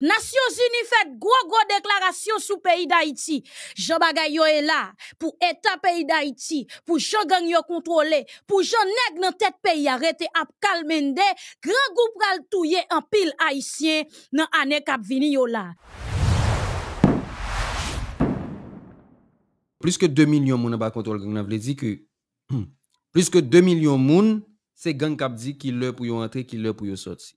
Nations unies fait gwo gwo sur le pays d'Haïti. Jean bagay yo là la pou pays d'Haïti, pou gang yo kontrole, pou jan que nan tèt peyi arete ap kalmende, gran groupe pral touye nan ane kap vini yo la. Plus que 2 millions moun an contrôle. gang vle que hmm, plus que 2 millions moun, se gang kap dit qu'il lè pou yo entrer, qu'il lè pou yo sortir.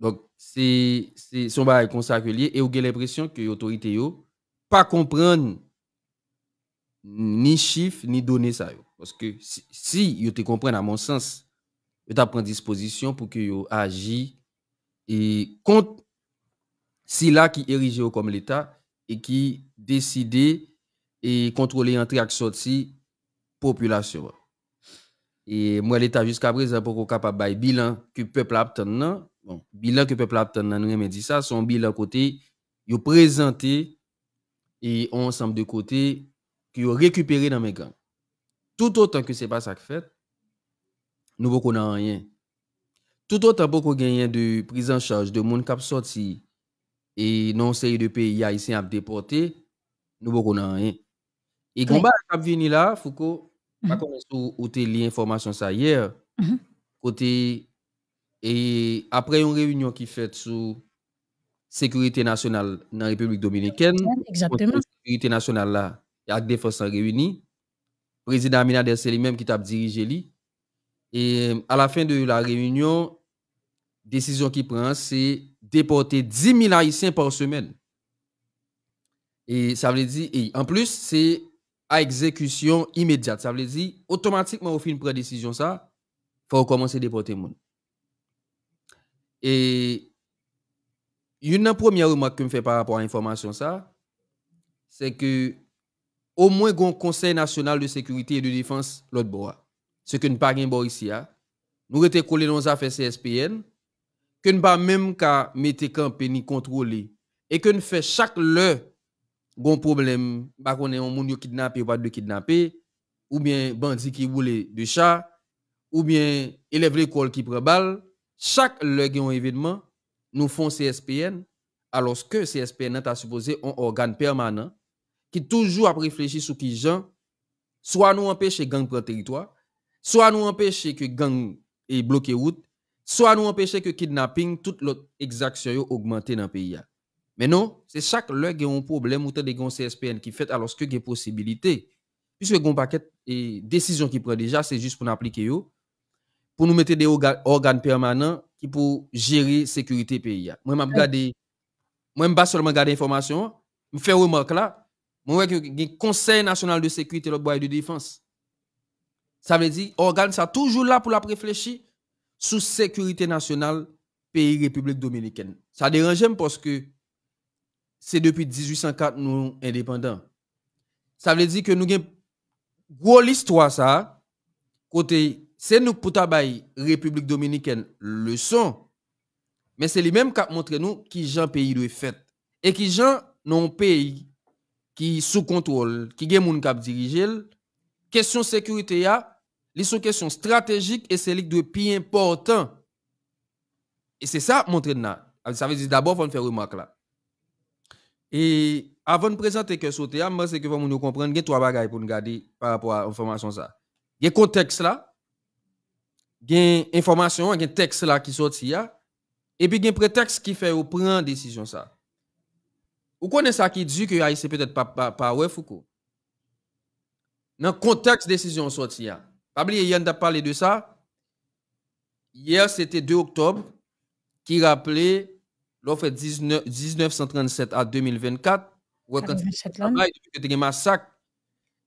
Donc, c'est son bail consacré lié. Et vous avez l'impression que l'autorité ne pas comprendre ni chiffres, ni données Parce que si, vous te comprenez, à mon sens, vous pris disposition pour que vous agissez et contre si là qui érigé comme l'État et qui décide et contrôler l'entrée et sortie population. Et moi, l'État jusqu'à présent, pour capable de bilan que le peuple a obtenu, bon, bilan que le peuple a obtenu, dit ça, son bilan côté, il présenté et on ensemble de côté qu'ils ont récupéré dans mes gangs. Tout autant que ce n'est pas ça que fait, nous ne connaissons rien. Tout autant beaucoup gagné de prise en charge de monde qui sorti et non série de pays haïtiens à déporter, nous ne connaissons rien. Et quand on a venu là, Foucault, on a pas mhm. comme ou, l'information ça hier, mhm. côté et après une réunion qui fait sur sécurité nationale dans la République dominicaine, La sécurité nationale là, et la défense en réunie, le président Aminader, c'est lui-même qui t'a dirigé Et euh, à la fin de la réunion, décision qui prend, c'est déporter 10 000 Haïtiens par semaine. Et ça veut dire, et en plus, c'est à exécution immédiate. Ça veut dire, automatiquement, au fil prend décision ça, il faut commencer à déporter les gens. Et une première remarque que je fais par rapport à l'information, ça, c'est que au moins le Conseil national de sécurité et de défense, l'autre bois. Ce que nous pas ici, hein. nous avons collés dans les affaires CSPN, que nous pas même qu'à mettre campé ni contrôler, et que nous fait chaque l'heure un problème, bah qu'on est un monde kidnappé ou pas de kidnappé, ou bien bandit qui roule de chat, ou bien élève l'école qui prend balle, chaque le un événement, nous font CSPN, alors que CSPN est supposé un organe permanent qui toujours a réfléchi sur qui gens, soit nous empêcher gang prendre territoire, soit nous empêcher que gang et bloqué route, soit nous empêcher que kidnapping, toute l'autre exaction augmentent dans le pays. Mais non, c'est chaque l'heure qu'il un problème ou de CSPN qui fait alors que des possibilités possibilité. Puisque les paquet décision qui prend déjà, c'est juste pour appliquer pour nous mettre des organes permanents qui pour gérer la sécurité pays. Moi, je ne vais pas seulement garder l'information, je fais remarque là, moi, le Conseil national de sécurité et de défense. Ça veut dire, organe, ça toujours là pour la réfléchir sur sécurité nationale pays République dominicaine. Ça dérange parce que c'est depuis 1804 nous indépendants. Ça veut dire que nous avons gros l'histoire ça côté c'est nous pour Tabay, République dominicaine leçon, mais c'est lui-même qui a montré nous qui gens pays doit fait et qui gens non pays qui sous contrôle, qui gen moun kap dirige question sécurité a, li sont question stratégique et c'est li de plus important. Et c'est ça montrer là. Ah, ça veut dire d'abord faut faire remarque là. Et avant de présenter que moi c'est que vous nous comprendre, il trois bagages pour nous garder par rapport à l'information ça. Il y a contexte là, il y a il information, a texte textes qui sorti ya, et puis gen prétexte qui fait prenez une décision Vous Ou ce ça qui dit que Haïti peut-être pas pa, pa, Foucault. Dans contexte décision sorti décision, vous il a parlé de ça. Hier c'était 2 octobre qui rappelait l'offre 1937 à 2024 il y a un massacre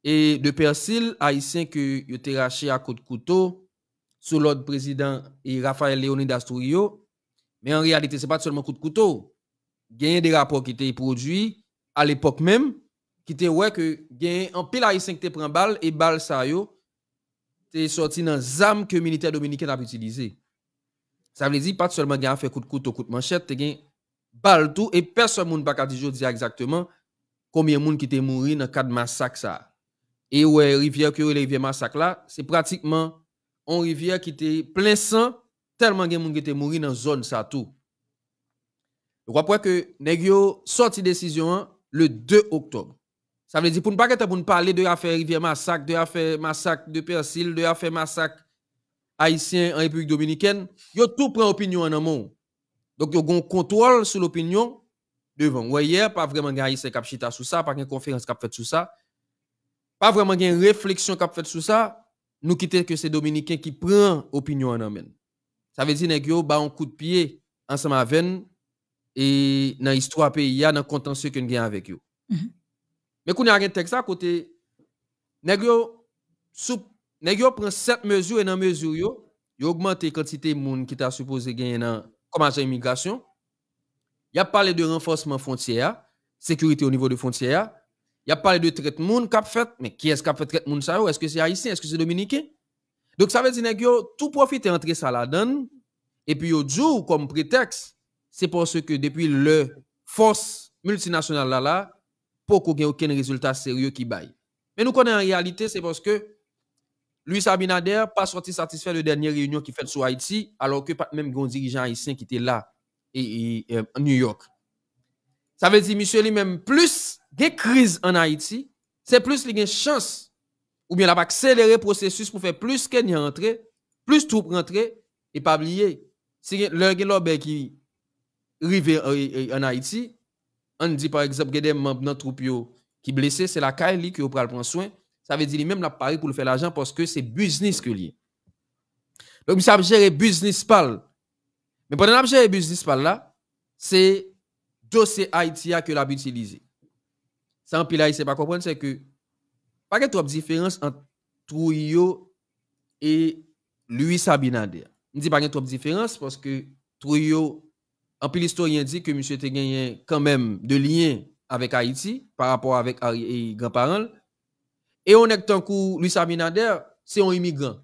et de persil haïtien que yo t'ai à coup de couteau sous l'ordre président et Raphaël Leonidas Trujillo, Mais en réalité, ce n'est pas seulement coup de couteau. Il y a des rapports qui étaient produits à l'époque même, qui étaient ouais que il un pile 5 qui prend balle et balle ça yo t'es sorti dans armes que militaire dominicain a utilisé. Ça veut dire pas seulement gain fait coup de couteau, coup de manchette, t'es gain balle tout et personne ne peut dire exactement combien monde qui t'est mort dans cadre massacre ça. Et ouais rivière que rivière massacre là, c'est pratiquement on rivière qui était plein sang, tellement de gens qui étaient morts dans zone ça tout. Je crois que Negio sorti décision le 2 octobre. Ça veut dire pour ne pas pour parler de affaire Rivière Massacre, de affaire Massacre de Persil, de affaire Massacre haïtien en République Dominicaine, yo tout prend opinion en amont. Donc yo gon contrôle sur l'opinion devant. n'y a pas vraiment gen haïtien cap chita sous ça, pas une conférence a fait sur ça. Pas vraiment une réflexion cap fait sur ça nous quittons que c'est Dominicain qui prend opinion en amène. Ça veut dire que ba un coup de pied ensemble avec et dans l'histoire pays dans ce que nous avons avec eux. Mais quand on a un texte à côté nèg yo prend sept mesures et dans mesure yo yo augmenter quantité monde qui t'a supposé gagner dans comme agent immigration. Il a parlé de renforcement frontière, sécurité au niveau de frontière il a parlé de traitement qui a fait, mais qui est-ce qui a fait traitement Est-ce que c'est haïtien, est-ce que c'est dominicain Donc ça veut dire que tout profite entre ça la donne et puis au jour comme prétexte, c'est parce que depuis le force multinationale là là, pour qu'on aucun résultat sérieux qui baille. Mais nous connaissons en réalité, c'est parce que Sabinader Abinader pas sorti satisfait de la dernière réunion qui fait sur Haïti, alors que même grand dirigeant haïtien qui était là et, euh, New York. Sa ve di misyo li menm plus ge kriz an Haiti, se plus li gen chans ou bien la bak selere prosesus pou fe plus kenye rentre, plus troupe rentre e pabliye. Si gen lor gen lor be ki rive an Haiti, an di par exemple gen den mab nan troupe yo ki blese, se la kare li ki ou pral pran soin, sa ve di li menm la pari pou le fe la jan poske se buznis ke li. Le msab jere buznis pal. Menpon an ap jere buznis pal la, se dossier Haïti que l'a utilisé. Ça, en pile sait pas comprendre, c'est que, pas de trop différence entre Trouillot et Louis Sabinader. Je dit pas de trop différence parce que Trouillot, en pile l'historien dit que monsieur a quand même de liens avec Haïti par rapport avec ses grands-parents. Et on est tant coup, Louis Sabinader, c'est un immigrant.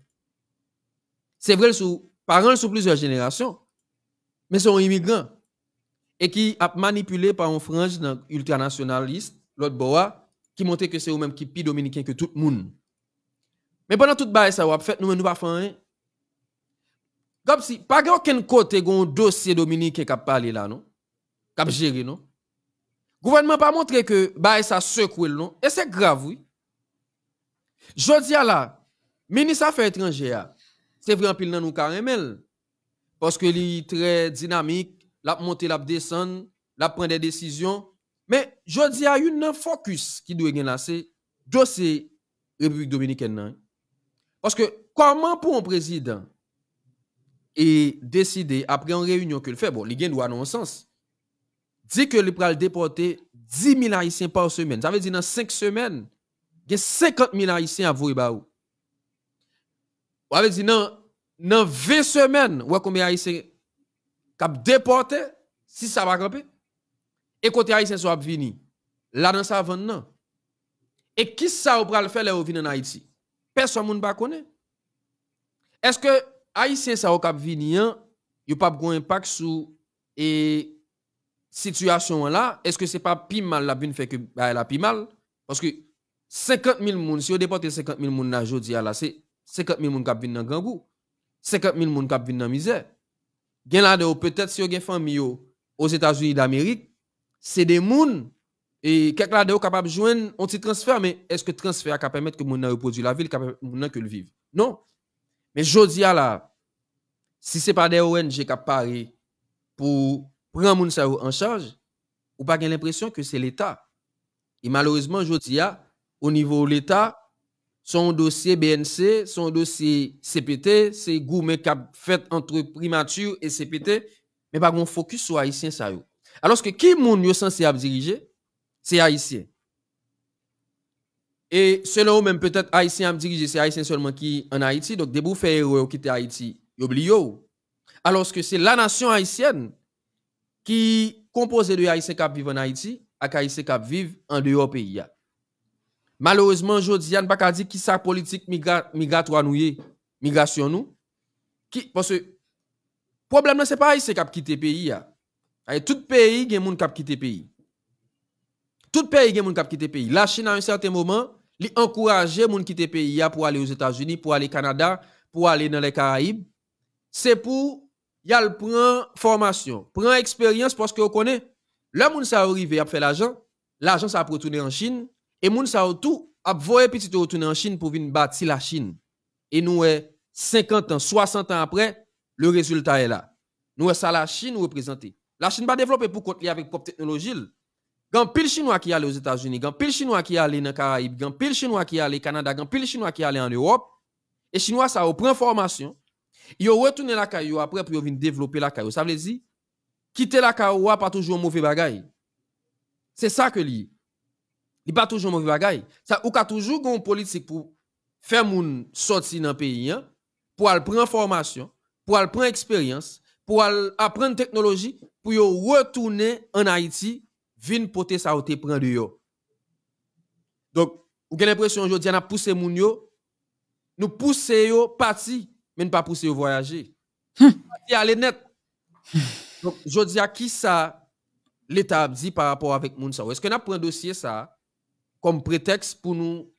C'est vrai, sous parents sur plusieurs générations, mais c'est un immigrant et qui a manipulé par un frange ultranationaliste, l'autre boa, qui montrait que c'est eux même qui plus dominicains que tout le monde. Mais pendant tout, bail ça, fait nous ne pas faire Comme si pas aucun côté un dossier dominicain qui a parlé là non, qui a géré non. Gouvernement pas montré que bail ça secoué non et c'est grave oui. Jodi là, ministre affaires étrangères, c'est vrai en pile dans nous caramel parce que est très dynamique la monter, la descendre, la prendre des décisions. Mais je dis à une focus qui doit gagner c'est dossier République dominicaine. Hein. Parce que comment pour un président et décider après une réunion qu'il fait, bon, il gagne droit non sens, dit que il pral déporter 10 000 Haïtiens par semaine. Ça veut dire dans 5 semaines, il y a 50 000 Haïtiens à vous Ça veut dire dans, 20 semaines, ou combien Haïtiens Kap deporte, si sa va kapi? E kote Aïsè sa wap vini? La nan sa vann nan? E kis sa wap pral fè le wap vini nan Haiti? Pèson moun ba konen? Eske Aïsè sa wap kap vini yan? Yopap gwen pak sou e situasyon la? Eske se pa pi mal la bin fè ki baye la pi mal? Panske 50.000 moun, si yo deporte 50.000 moun nan jodi ya la, se 50.000 moun kap vini nan gangou, 50.000 moun kap vini nan mizè, peut-être si yo gen famille aux États-Unis d'Amérique, c'est des gens et quelques capables de ou capable joindre un petit transfert mais est-ce que le transfert va permettre que moun nan reproduit la ville, capable moun que le Non. Mais jodi à la si c'est pas des ONG qui paré pour prendre les sa en charge, ou pas l'impression que c'est l'État. Et malheureusement jodi au niveau de l'État son dossier BNC, son dossier CPT, c'est gourmet qui a fait entre primature et CPT, mais pas un focus sur haïtien ça yo. Alors que qui moun yo censé diriger, c'est haïtien. Et selon vous même peut-être haïtien a dirigé, c'est haïtien seulement qui en Haïti, donc debout faire erreur quitter Haïti, oublié. Alors que c'est la nation haïtienne qui composée de haïtiens qui vivent en Haïti, et haïtiens qui vivent en dehors pays. Malheureusement, aujourd'hui, a pas qu'à dire qui sa politique migratoire nous migration nous. parce que le problème, c'est ici c'est cap quitté le pays. Tout le pays, il y a des gens qui quitté le pays. Tout pays, a des qui quitté le pays. La Chine, à un certain moment, li encourager les gens qui quitté le pays pour aller aux États-Unis, pour aller au Canada, pour aller dans les Caraïbes. C'est pour y le prendre formation, prendre expérience parce que vous connaissez, le monde ça arrivé à faire l'argent, l'argent ça retourné en Chine, et moun sa tout, a voye petit retourner en Chine pour venir bâtir la Chine. Et nous, 50 eh, ans, 60 ans après, le résultat est là. Nous, eh, ça la Chine représente. La Chine va développer pour contre avec propre technologie. Gan pile chinois qui allent aux États-Unis, gan pile chinois qui allent dans Caraïbes, gan pile chinois qui allent au Canada, gan pile chinois qui allent en Europe. Et chinois ça prend formation. Ils retourné la caillou après pour venir développer la caillou. Ça veut dire quitter la caillou pas toujours mauvais bagage. C'est ça que li. Li pa toujou mouvi bagay. Sa, ou ka toujou goun politik pou fè moun soti nan peyi an, hein, pou al pren formation, pour al pren expérience, pour al apren technologie, pour yo retourner an Haiti, vin pote sa ou te pren vous yo. Donk, ou gen l'impression jodi an ap pousse moun yo, nou pousse yo pati, men pa pousse yo voyaje. Hum. Pati ale net. Donk, jodi a ki sa l'Etat ap par rapport avec moun sa ou. Eske nan pren un dossier ça? comme prétexte pour nous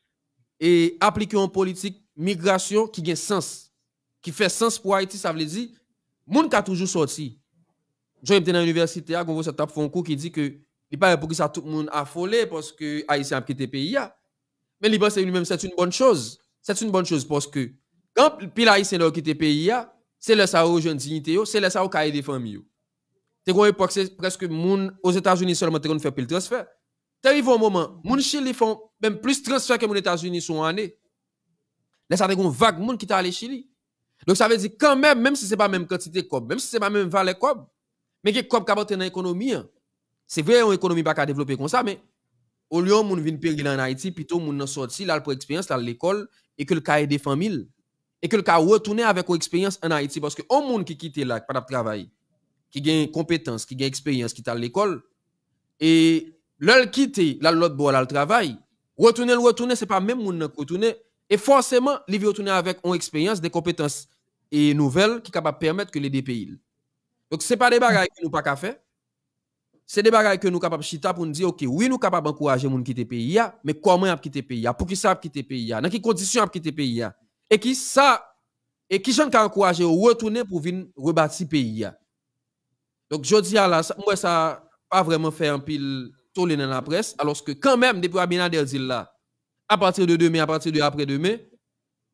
et appliquer une politique migration qui a sens. Qui fait sens pour Haïti, ça veut dire, monde qui a toujours sorti. J'ai été dans l'université, à vous cette un cours qui dit que il pas pour que ça tout le monde affolé parce que Haïtien a quitté le pays. Mais il pense lui-même, c'est une bonne chose. C'est une bonne chose parce que quand pile Haïtien a quitté le pays, c'est là ça jeunes dignité, c'est là ça a des familles. C'est une époque, presque monde aux États-Unis seulement qui fait le transfert. Tu arrives au moment, les Chili font même plus de transferts que les États-Unis sont en année. Là, ça a une vague monde qui t'a allé Chili. Donc, ça veut dire quand même, même si ce n'est pas la même quantité de même si ce n'est pas la même valeur de mais qui comme qui dans l'économie, hein, c'est vrai, une économie pas développé comme ça, mais au lieu de venir périr en Haïti, plutôt moun sorti là pour expérience à l'école et que le cas est des familles et que le cas retourner avec expérience en Haïti parce que au monde qui quitte là, pas de travail, qui gagne compétence, qui gagne expérience, qui est à l'école et L'ol quitte, la l'autre à le travail. Retourner, le retourner, c'est pas même monde retourner. Et forcément, il retournent retourner avec une expérience, des compétences et nouvelles qui capable permettre que les pays... Donc, ce n'est pas des bagages que nous pas qu'à faire. C'est des bagages que nous capables chita pour nous dire, OK, oui, nous capables d'encourager les gens qui quittent le pays, mais comment ils quitter le pays, pour qui ça quitter le pays, dans quelles conditions ils quitter le pays, et qui ça, et qui e j'en encouragé à retourner pour venir rebâtir le pays. Donc, je dis à la, moi, ça pas vraiment fait un pile tourné dans la presse, alors que quand même, depuis Abinader là, à partir de demain, à partir de après-demain,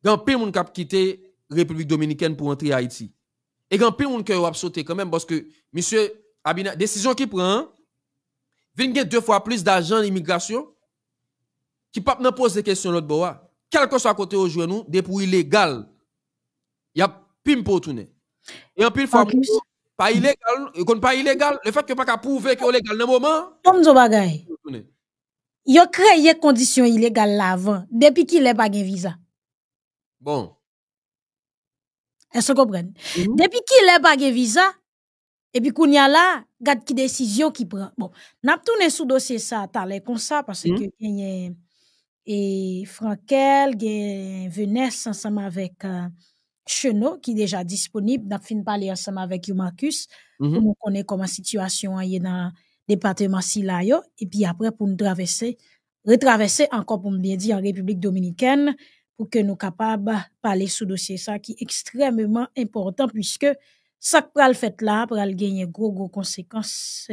grand peu monde cap quitter République dominicaine pour entrer à Haïti. Et quand peu monde a sauté quand même parce que monsieur Abinader décision qui prend vingt deux fois plus d'argent immigration, qui pas pose poser question l'autre bois. Hein. Quel que soit côté aujourd'hui nous, depuis illégal. Il y a pim pour tourner. Et en pile fois pas illégal, kon pas illégal, le fait que pas prouver qu'il est légal dans moment. Comme bagaille Il a créé condition illégale là avant, depuis qu'il est pas de visa. Bon. Est-ce que vous comprenez? Mm-hmm. Depuis qu'il est pas de visa, et puis qu'on y a là, garde qui décision qui prend. Bon, n'a tourné sous dossier ça, l'air comme ça parce mm -hmm. que y a et Frankel, Venesse ensemble avec euh, Cheno qui est déjà disponible. Nous avons parlé ensemble avec vous, Marcus, mhm. pour nous connaître comment la situation est dans le département Silayo. Et puis après, pour nous traverser, retraverser encore, pour me bien dire, en République dominicaine, pour que nous capables parler sous dossier ça, qui est extrêmement important, puisque ça pral fait là, elle gagner gros, gros conséquences.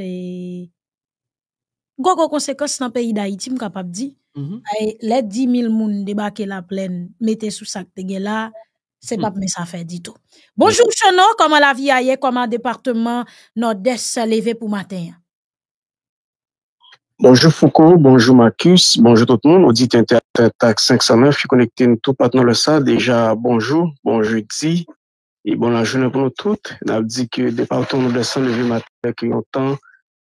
Gros, gros conséquences dans pays d'Haïti, je capable de dire. Mhm. Les 10 000 personnes débarquent la plaine, mettez sous sac de là. Se hmm. pap men sa fè ditou. Bojou chonon, koman la vi a ye, koman departement nou des se leve pou maten. Bojou Foukou, bojou Makis, bojou tout moun. O di ten te atak 509, ki konekte nou tou pat nou le sa. Deja, bonjou, bonjou ti. E bon la jounen pou nou tout. N ap di ke departement nou des se leve pou maten. Eh e ki yon tan,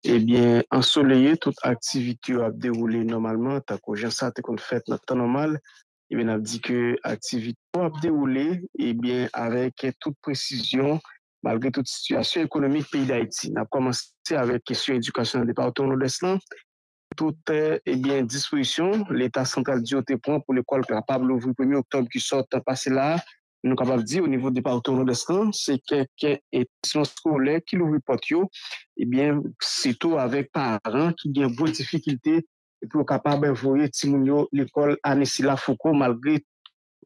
ebyen, ansoleye tout aktivityou ap devoule normalman. Tako, jen sa te kon fèt nou tan normalman. et bien, dit que l'activité a déroulé, et eh bien, avec toute précision, malgré toute situation économique pays d'Haïti. On a commencé avec la question éducation dans le département de Tout est eh bien disposition. L'État central du au pour l'école capable d'ouvrir le 1er octobre qui sort passé là. Nous capable de dire au niveau du département de c'est quelqu'un et son scolaire qui l'ouvre et eh bien, surtout avec parents qui ont des difficultés et pou capable envoye timoun l'école l'ekol anesila foko malgré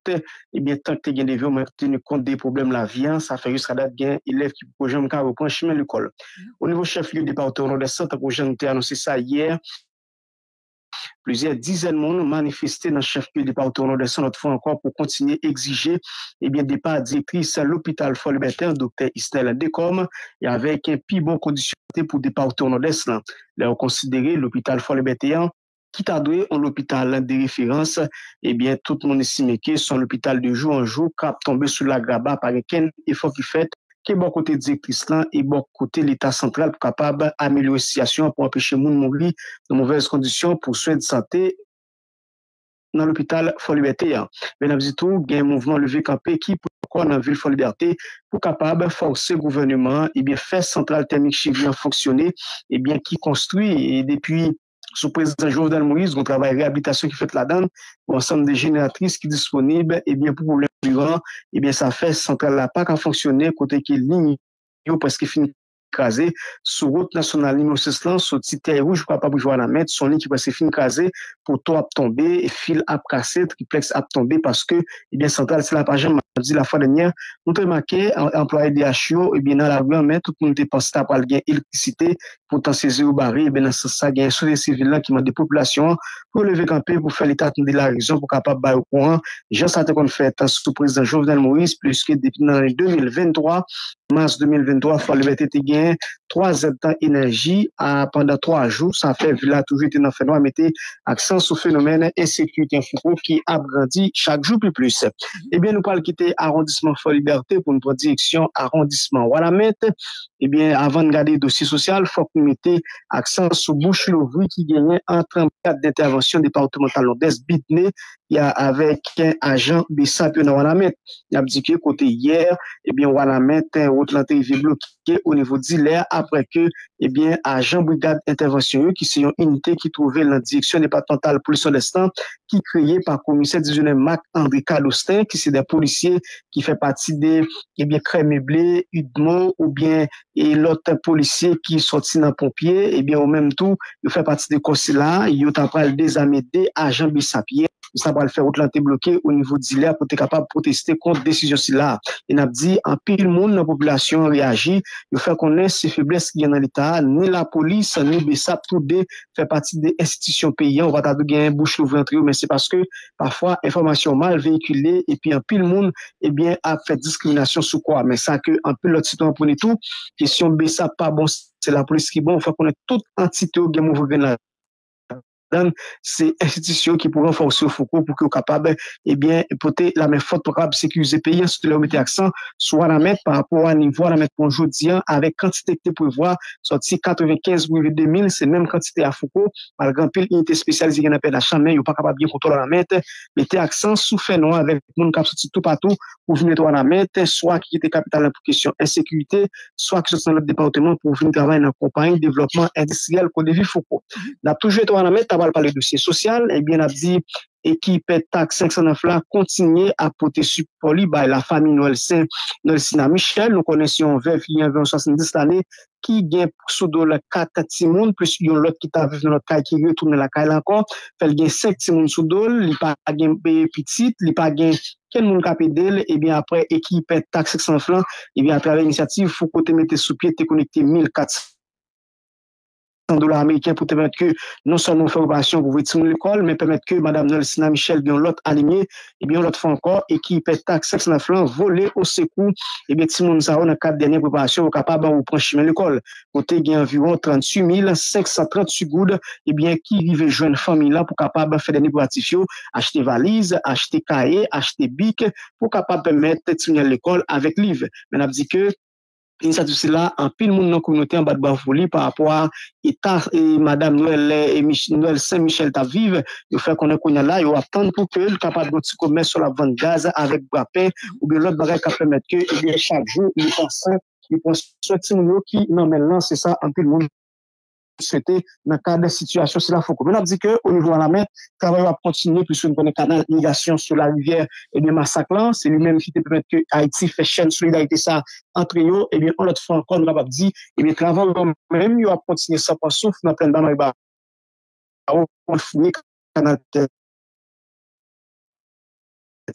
te, ebyen tan te gen devyo mwen teni kont ça fait la vyan, sa fe yus élèves qui elev ki pou jen chemin chemin de l'école. Mm. niveau niveau chef du département de Santa pou jen annoncé ça ça hier, Plusieurs dizaines de monde manifesté dans le chef-lieu du département de notre fois encore pour continuer à exiger et eh bien, départ directrice à l'hôpital Fort docteur Dr. Estelle Decom, et avec un plus bon condition pour le département de l'Est. Là, on considéré l'hôpital Fort qui t'a doué en l'hôpital de référence, eh bien, tout le monde estime que son hôpital de jour en jour cap tombé sous la graba par Il faut qui fait que bon côté directrice là et bon côté l'État central capable améliorer la situation pour empêcher de mourir dans mauvaises conditions pour soins de santé dans l'hôpital Fort Liberté. Mesdames et il y a un mouvement levé campé qui pourquoi dans la ville Liberté pour capable forcer le gouvernement et eh bien faire centrale thermique bien fonctionner et eh bien qui construit et eh, depuis sous président Jovenel Moïse, on travaille réhabilitation qui fait la donne, on ensemble des génératrices qui sont disponibles, et eh bien, pour le durant, et eh bien, ça fait centrale la PAC a fonctionné, côté qui ligne, parce qu'il finit Sous route nasyonaline ou ses lan, sou titay rouj pou kapap boujwa nan men, son li ki wese fin kaze pou tou ap tombe, fil ap kaze, tripleks ap tombe, paske, ebyen, eh sa tal, se la pajan, ma di la fwa denyen, nou te makè, employe de hachio, ebyen, nan la gwen men, tout moun te pas ta pral gen elektrisite, pou tan seze ou bari, ebyen, sa sa gen sou de seve lan ki man de poplasyon, pou leve kampè, pou fè li tat nou de la rejou, pou kapap bay ou kouan, jan sa te kon fè, tas sou prez dan Jovenel Moïse, pluske depi nan ane 2023, mars 2023, Folliberté Liberté te trois 3 d'énergie enerji ah, pandan 3 jou. Ça fe vila toujou te nan fait mette aksan sou fenomen phénomène infiko ki ap grandi chaque jour plus plus. Eh nous nou pal kite arrondissement Foy Liberté pou nou direction direksyon arrondissement wala eh le Ebyen avan gade dosi sosyal, nous nou mette aksan sou bouche louvri qui genyen en 34 d'intervention départementale ou ya avek ajan bi sapyo nan wana met. Yab di kye kote yyer, wana met, wote eh, lan te vi blokye ou nivou di lè, apre ke, ajan brigade intervensyon yon, ki se yon unitè ki trove lan direksyon de patental polisyon destan, ki kreye par komisyen di zyonen Marc-André Calostin, ki se de polisyè ki fè pati de kre meble, yon dmon, ou bien e, lote polisyè ki soti nan pompye, ou bien ou menm tou, yon fè pati de kosila, yon tapal de zame de ajan bi sapye. ça va le faire autre l'anté bloqué au niveau d'Ila pour être capable de protester contre décision si là. Il a dit, en pile monde, la population réagit, il qu'on qu'on ces faiblesses qui y a dans l'État, ni la police, ni Bessa. tout de fait partie des institutions payantes, on va à gagner bouche ouverte mais c'est parce que parfois, information mal véhiculée, et puis en pile monde, eh bien, a fait discrimination sous quoi? Mais ça que, en pile l'autre citoyen prenait tout, question Bessa pas bon, c'est la police qui est bon, faut qu'on ait toute entité au game dan se institisyon ki pou ren fawse ou Foucault pou ki ou kapab, e bie pote la men fote pou kapab se ki ou ze peye se te le ou mette aksan, sou an amet par rapport an nivou an amet pou anjou diyan avek kantite ki te pou evwa, sot si 95 ou 2000, se men kantite a Foucault malgan pil, yon te spesyalize gen apè la chanmen, yon pa kapab gen kontol an amet mette aksan sou fe nou avek moun kap soti tout patou pou vin eto an amet sou akite kapitalan pou kesyon e sekuité sou akite san lop departement pou vin tavan en an kompany, devlopman, endisiyel kondevi Fou tabal pa le dosye sosyal, e bien ap di ekipet tak 509 lan kontinye apote su poli bay la fami nou el se, nou el sina Michel, nou konensyon 20, 21, 2070 lan e, ki gen sou do la kata ti moun, plus yon lot ki ta vev nanot kaj ki yon tourne la kaj lankan, fel gen sek ti moun sou do, li pa gen beye pitit, li pa gen ken moun kapi del, e bien apre ekipet tak 509 lan, e bien apre la inisiativ fou kote mete sou pye te konekte 1400 moun, 100 dolar Ameriken pou temet ke non son nou fèk opasyon pou vè ti moun l'ekol, men temet ke Madame Nolissina Michel gen l'ot animye, ebyen l'ot fèk ankor, e ki petak seks na flouan volè o sekou, ebyen ti moun zahoun an kap denye opasyon pou kapab wè ou pranchimè l'ekol. Pote gen anvyon 38.538 goud, ebyen ki li vè jwen fèmila pou kapab fè denye pou atifyo, achte valize, achte kaye, achte bik, pou kapab pèmè te ti moun l'ekol avèk liv. Men ap di ke... Insa tou si la, an pil moun nan kouy noti an bat ba foli pa apwa E ta, e madame Noël Saint-Michel ta vive Yo fè konen kouy nan la, yo ap tante pou kèl Kapat gouti kou mè sò la vant gaz avèk bwa pè Ou bè lòt bagè kapè mèt kè, e bè chanjou, e bè chanjou E pon sou eti moun yo ki nan men lan se sa an pil moun se te nan kade situasyon se la fokou. Men ap di ke, o nivou an la men, kava yo ap kontinye pwisou nou konek anan negasyon sou la luvyer enye masaklan, se li men fite pwemet ke Haiti fè chèn sou li da ite sa antre yo, enye an lot fò an kon, nan ap ap di, enye kava yo ap kontinye sa pwassouf nan plen dan an e ba. A ou, kon founi kane an an te. A ou, kon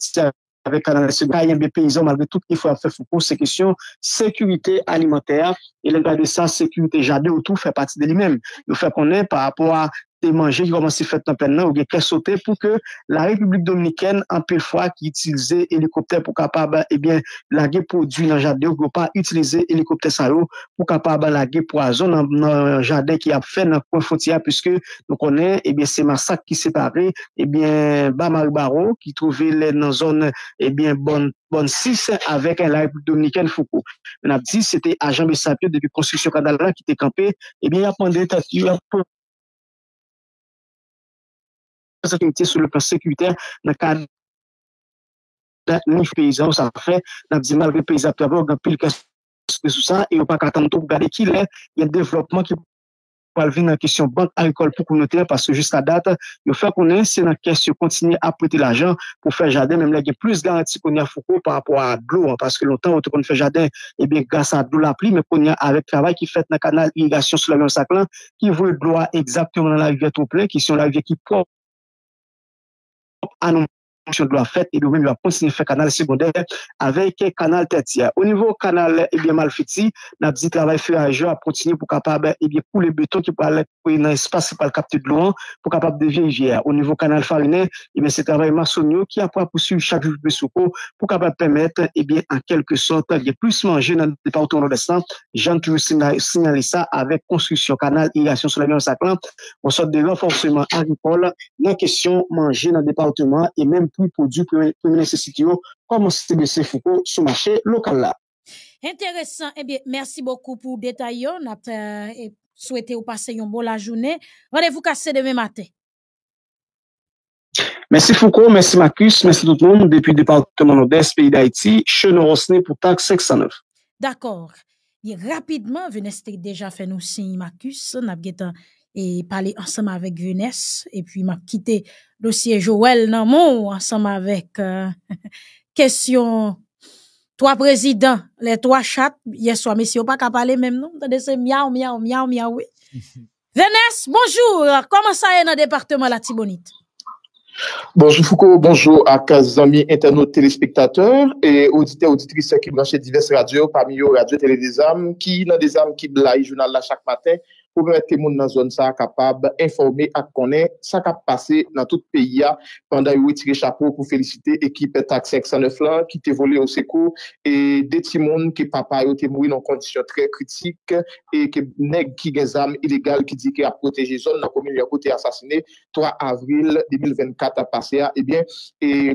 founi kane avec dans les paysans, malgré tout qu'il faut faire focus, questions sécurité alimentaire. Et le de ça, sécurité jardin, tout fait partie de lui-même. Il fait qu'on est par rapport à te manje ki koman se fèt nan pen nan, ou ge kè sote pou ke la Republik Dominikèn an pèl fwa ki itilize helikopter pou kapaba, ebyen, eh lage pou dwi nan jade, ou gwo pa itilize helikopter sa yo pou kapaba lage pou a zon nan jade ki ap fè nan kwen fontya, pwiske nou konen, ebyen, eh se masak ki separe, ebyen, eh ba mal baro ki trove lè nan zon ebyen, bon, bon sis avèk an la Republik Dominikèn foko. Mè nap di, se te ajanbe sapyo de bi konstruksyon kandala ki te kampe, ebyen, apande, ta ki apon, sa kimi tiye sou le presekwite nan kan ni feyizan ou sa fey nan di malve peyizan preve ou gan pil kese sou sa e ou pa katan to pou gade ki le yon devlopman ki pou alve nan kesyon bank arikol pou kounote pasou jist a data yo fe konen se nan kesyon kontinye aprete l'ajan pou fe jaden menm le gen plus garanti konen foko par apwa eh a blou paske lontan ou te konen fe jaden e ben gasa a blou la pli men konen avek travay ki fet nan kanal ligasyon sou la yon saklan ki vwe blou a exaktouman nan ah, não fonction de la fête et nous même va continuer à faire canal secondaire avec canal tertiaire. Au niveau canal, et eh bien, Malfiti, n'a dit travail fait à jour à continuer pour capable, et eh bien, pour les béton qui peut aller dans l'espace, qui le capter de l'eau, pour capable de vieillir. Au niveau canal fariné, et eh bien, c'est travail maçonnier qui a pour poursuivre chaque jour de secours pour capable permettre, et bien, en quelque sorte, il y a plus manger dans le département de l'Est. Jean toujours signalé ça avec construction canal, irrigation sur la mer Saclan, On sorte de renforcement agricole, la question manger dans le département et même plus produits que nécessité, nécessités le se de fuko sur local. marché Intéressant. Interesant, Intéressant. eh bien, pour beaucoup pour yo, euh, vous euh, souwete ou la Rendez-vous casser demain matin. Merci Foucault, merci Marcus, merci tout le monde depuis le département Nord-Est, pays d'Haïti, Chenon Rosné pour TAC 509. D'accord. Rapidement, rapidement, Veneste déjà fait nous signer Marcus, nous et parler ensemble avec Venesse et puis m'a quitté dossier Joël Namon ensemble avec euh, question trois présidents, les trois chats hier soir messieurs pas qu'à parler même non, avez c'est miaou miaou miaou miaou. Oui. bonjour. Comment ça est dans le département la Tibonite? Bonjour Foucault, bonjour à 15 amis internautes téléspectateurs et auditeurs auditrices qui branchent diverses radios, parmi eux Radio Télé des âmes, qui dans des âmes qui blague journal là chaque matin pou mwen te moun nan zon sa kapab informe ak konen sa kap pase nan tout peyi ya, pandan yon wè tire chapou pou felicite ekip taksèk sa neuf la ki te vole ou seko e de ti moun ki papa yo te moui nan kondisyon tre kritik e ke neg ki gezam ilegal ki di ki a proteje zon nan komil yon kote asasine 3 avril 2024 a pase ya, eh e bien,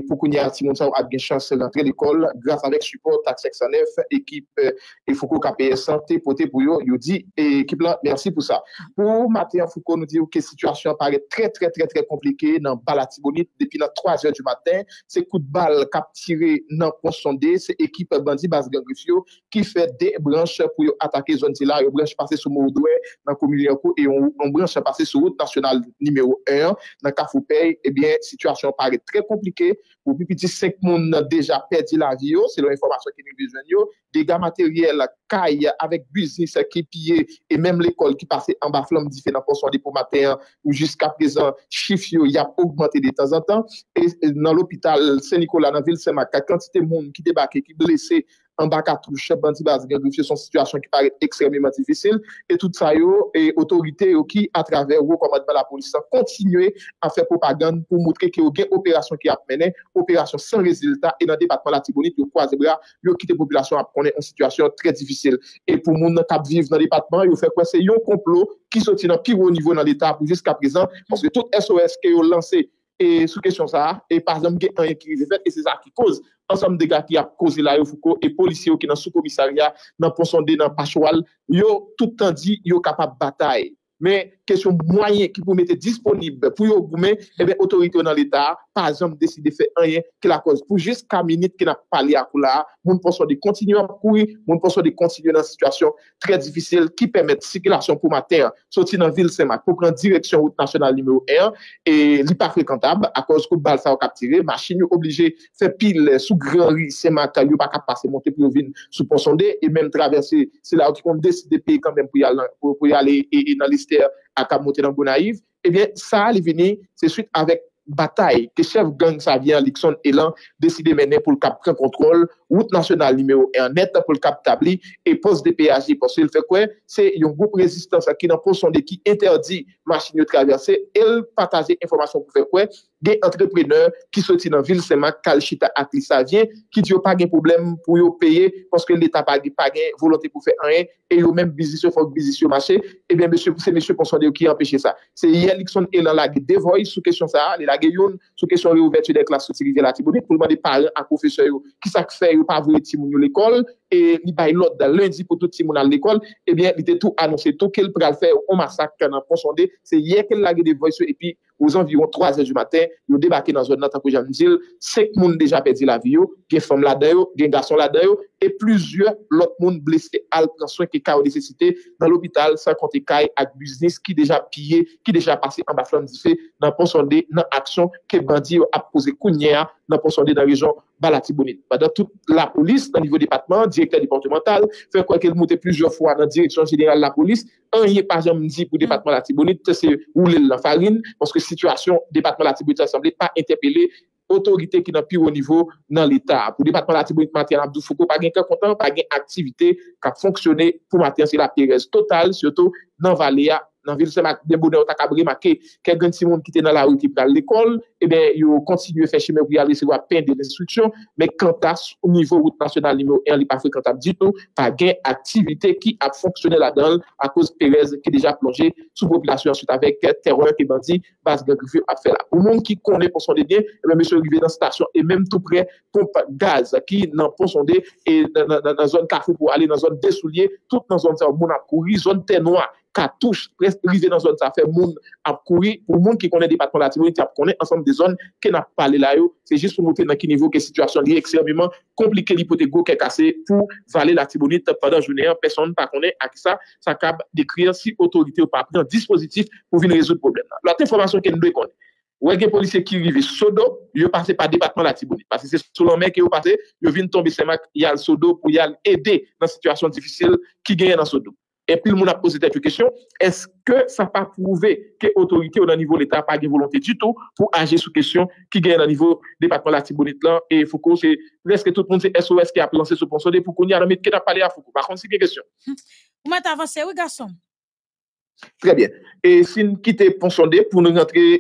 pou konye a ti moun sa ou ad gen chans lantre l'ekol grat anek support taksèk sa neuf ekip e foko ka peye sante pote pou yo yodi, e, ekip la, mersi pou ça. Pour Matéan Foucault, nous dit que la situation paraît très, très, très, très compliquée dans Balatibonite depuis la 3 heures du matin. ces coups de balle capturés dans Ponsondé, c'est l'équipe bandit basse Gangrifio qui fait des branches pour attaquer zone là, une branche passée sur Moudoué, dans commune et une branche passée sur route nationale numéro 1 dans Cafoupey. Eh bien, situation paraît très compliquée. Pour plus petit 5 personnes déjà perdu la vie, c'est oh, l'information qui nous Des oh. dégâts matériels, caille avec business qui pillé et même l'école qui passe c'est en bas flamme différents son des matin ou jusqu'à présent chiffre il a augmenté de temps en temps et dans l'hôpital Saint-Nicolas dans la ville Saint-Marc quantité de monde qui débarque qui blessé Mbaka Trouche, Bantibaz, genou fye son situasyon ki pare ekstremement difisil, et tout sa yo, et otorite yo ki, a traver, yo komad ba la polisan, kontinue a fè propagande pou moutre ki yo gen operasyon ki ap menen, operasyon san rezultat, et nan depatman latibonit, yo kwazebra, yo kite populasyon ap konen an situasyon tre difisil, et pou moun nan kap viv nan depatman, yo fè kwen se yon komplot ki soti nan piro nivou nan l'Etat pou jis ka prezan pou se tout SOS ki yo lansè e sou kesyon sa, e par zonm gen an yon ki li zepet, e se zan ki koz ansanm degati ap kozila yo fuko e polisye yo ki nan sou komisariya, nan ponsonde nan pachwal, yo tout an di yo kapap batay, men kesyon mwayen ki pou mette disponib pou yo goumen, ebe, eh otorite ou nan l'Etat pa azanm deside fè ayen ki la koz pou jist 4 minit ki na pali akou la moun ponson de kontinu ap koui moun ponson de kontinu nan situasyon trè difisil ki pèmèt sikilasyon pou ma ter soti nan vil semak pou pran direksyon hout nasyonal nime ou er e li pa frekantab a koz kou balsan wak ap tire ma chini yo oblije fè pil sou grèri semak ka yo wak ap pase moun te pou yo vin sou ponson de e mèm travèse se la wak konti deside pe pou yalè e, e nan listè à Cap dans dans eh bien, ça, allait venir, c'est suite avec bataille que chef gang Savien Lixon Elan décidé mener pour le cap prendre contrôle route nationale numéro 1 net pour le cap tabli et poste de péage parce qu'il fait quoi c'est un groupe résistance qui dans son qui interdit machine de traverser et partager information pour faire quoi gen entreprener ki soti nan vil seman kal chita ati sa vye, ki di yo pa gen problem pou yo peye, ponske l'eta pa gen pa gen volante pou fe anen e yo men bizisyon fok bizisyon masye e ben mese mese mese konsonde yo ki apeshe sa se ye likson elan la ge devoy sou kesyon sa, le la ge yon, sou kesyon yo bete de klas soti vela ti boni pou lman de par an profese yo, ki sak fe yo pa vwe ti moun yo l'ekol, e mi bay lot da lundi pou tout ti moun al l'ekol, e ben li te tou anonsen tou, kel pral fe yo o masak kanan konsonde, se ye ke lage devoy sou epi ou zan viyon 3 e du maten, nou debake nan zon natan pou jan mizil, sek moun deja pedi la viyo, gen fom la dayo, gen gason la dayo, e pluzur lot moun blese alp nan swen ke ka ou desesite nan l'opital, sa konti kay ak buznis ki deja piye, ki deja pase amba flan di fe nan ponsonde nan aksyon ke bandi ap pose kounyea nan ponsonde nan rejon bala tibouni. Ba dan tout la polis nan nivou depatman, direktor departemental, fek wakil moute pluzur fwa nan direksyon jeneral la polis, an ye parjam di pou depatman la tibouni, te se oule lan farin, ponske situasyon depatman la tibouni te asemble pa entepelé otorite ki nan piro nivou nan l'Etat. Pou debatman atibounit Matian Abdufoukou pa gen kè kontan, pa gen aktivite ka fonksyone pou Matian, se la piyez total, siyoto nan valia nan vil seman, den bonè ou takabri ma ke, ke gen si moun ki te nan la ou ki pral l'ekol, e ben yo kontinu fè chime ou li alise wap pen de l'instruction, me kanta sou nivou ou tnasyonal li mou en li pa fwe kanta di tou, pa gen aktivite ki ap fonksyonel la dal a koz perez ki deja plonje sou popilasyon aswit avek teror ki bandi bas gen kifu ap fwe la. Ou moun ki konè pon sonde gen, mè mè sè rive nan stasyon e mèm tou pre pomp gaz ki nan pon sonde e nan zon kafou pou ale nan zon desouliye tout nan zon tè ou moun ap kouri, sa touche pres rive nan zon sa fè moun ap koui, ou moun ki konen departement la tibouni, ti ap konen ansanm de zon ke na pale la yo, se jist pou mouten nan ki nivou ke situasyon li ek serbiman, komplike li pote go ke kase pou vale la tibouni, tep padan jounen, person pa konen ak sa, sa kab dekri ansi otorite ou pa ap nan dispositif pou vin rezo de problem la. La te informasyon ke nou doy konen, wè gen polise ki rive sodo, yo pase pa departement la tibouni, pase se solan men ke yo pase, yo vin tombe seman yal sodo pou yal ede nan situasyon difisil ki genye nan Et puis, le monde a posé cette question, est-ce que ça pas prouvé que l'autorité au niveau de l'État n'a pas de volonté du tout pour agir sur question qui gagne au niveau du département de la Tibonite Et Foucault, c'est, est-ce que tout le monde c'est SOS qui a lancé ce de pour qu'on y a un qui a parlé à Foucault? Par contre, c'est une question. Vous m'avez avancé, oui, garçon. Très bien, et si nous quittons Ponsondé, pour nous rentrer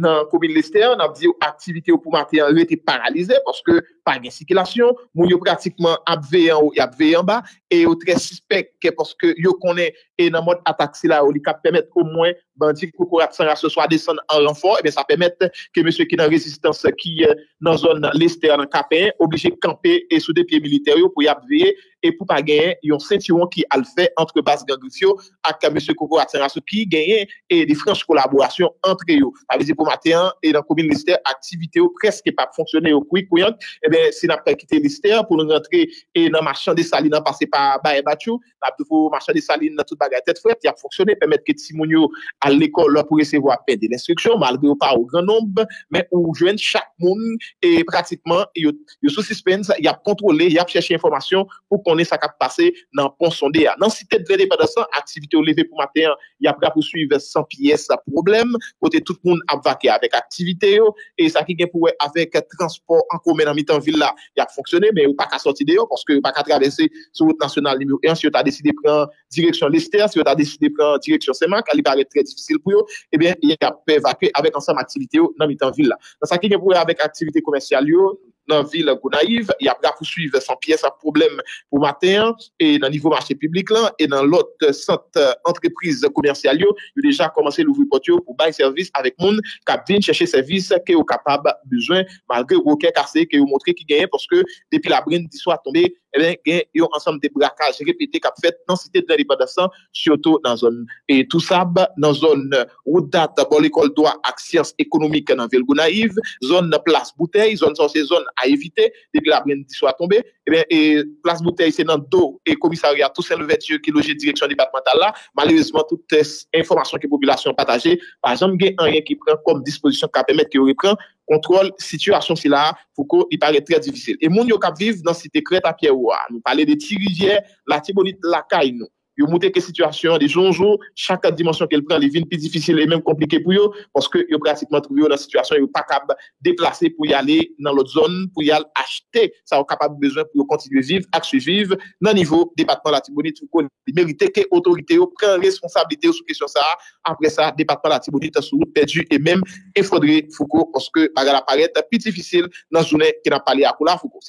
dans la commune Leste, on a dit que l'activité ou pou materie a été paralysée, parce que par la circulation, on a pratiquement abveillé ou abveillé en bas, et on est très suspect que parce que l'on connaît une mode attaque, c'est-à-dire qu'on a permis au moins d'entrer dans la commune Leste en l'enfant, et bien ça a permis que monsieur qui est dans la résistance, qui est dans la zone Leste, dans la capitale, a obligé de camper sous des pieds militaires ou pour y abveiller, et pour pas gagner un sentiment qui a le fait entre Bas Gangrifio et M. Koko Aterasso qui gagne et des franches collaborations entre eux. Par exemple, pour matin et dans le ministère, activité presque pas fonctionner au quick et eh bien, si n'a pas quitté l'istère pour nous rentrer et dans marchand des salines, passé par Baye Bachou, n'a marchand des salines dans toute bagarre tête frette, il a fonctionné, permettre que Timonio à l'école pour recevoir paix de l'instruction, malgré pas au grand nombre, mais où jeune chaque monde et pratiquement, il y a sous suspense, il y a contrôlé, il y a cherché information pour qu'on sa kap pase nan pon sonde ya. Nan si te drede pa da san, aktivite ou leve pou maten, ya pra pou suive san piyes sa problem, pote tout moun ap vakey avèk aktivite yo, e sa ki gen pou wè avèk transport an komè nan mitan villa, ya pou foksyone, men ou pa ka soti de yo, porske ou pa ka travese sou vote nasyonal nimi ou en, si yo ta deside pren direksyon Lister, si yo ta deside pren direksyon Semak, alipare trè difisil pou yo, e ben, ya pe vakey avèk ansam aktivite yo nan mitan villa. Nan sa ki gen pou wè avèk aktivite komensyal yo, nan sa ki gen pou wè avèk aktivite komensyal yo, dans la ville Gonaïve, il y a poursuivre sans pièces à problème pour matin et dans le niveau marché public et dans l'autre centre entreprise commerciale, il a déjà commencé l'ouvrir pour bail service avec monde qui vient chercher service qui est capable besoin malgré aucun cassé qui ont montré qui gagne parce que depuis la brine d'histoire tombée Eh gen yon ansanm de brakaj repete kap fet nan sitet nan ripadasan chioto nan zon. Et tout sa, nan zon ou dat tabon l'ekol doa ak siyans ekonomik nan velgo naiv, zon nan plas boutei, zon sanse zon a evite, depi la brendi sou a tombe, e plas boutei se nan do e komisari a tout sel vetje ki loje direksyon di batmantala, malerizman toutes informasyon ki populasyon pataje, pa jom gen anyen ki pren kom disposisyon kap emet ki ou repren, kontrol situasyon si la pou ko i pare trè divisil. E moun yo kap viv nan si te kreta pye wwa. Nou pale de ti rije, la ti bonit lakay nou. yo moute ke situasyon, di jonjou, chaka dimensyon ke el pren, li vin pi difisil, e men komplike pou yo, poske yo pratikman trou yo nan situasyon, yo pa kab deplase pou yale nan lot zon, pou yale achete, sa w kapab bezwen pou yo kontinuye vive, aksu vive, nan nivou, depatman la Timonite fukou, li merite ke otorite yo, pren responsabilite yo sou kesyon sa, apre sa, depatman la Timonite sou peju e men, e foudre fukou, poske baga la paret, pi difisil, nan zounen ki nan pale akou la fukou.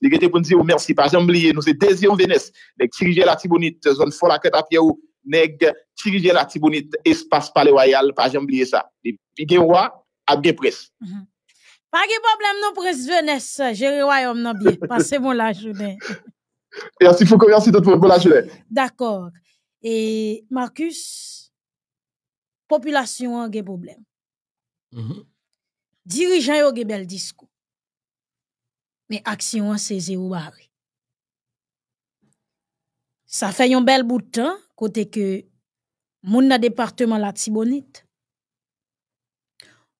Le gete bon zi ou oh, mersi, pa jamb liye nou se dezyon venes, neg sirije la tibounit, zon fol aket apye ou, oh. neg sirije la tibounit, espas palewayal, pa jamb liye sa. Li pi gen wwa, ap gen pres. Pa gen problem nou pres venes, jere wwa yon nan biye, pa se bon la jounen. E ansi fokou yansi tout pou la jounen. D'akor. E Markus, populasyon an gen problem. Mhm. Dirijan yo gen bel diskou. Mais Action an se ou bari. Ça fait un bel bout temps kote que moun mon département la Tibonite.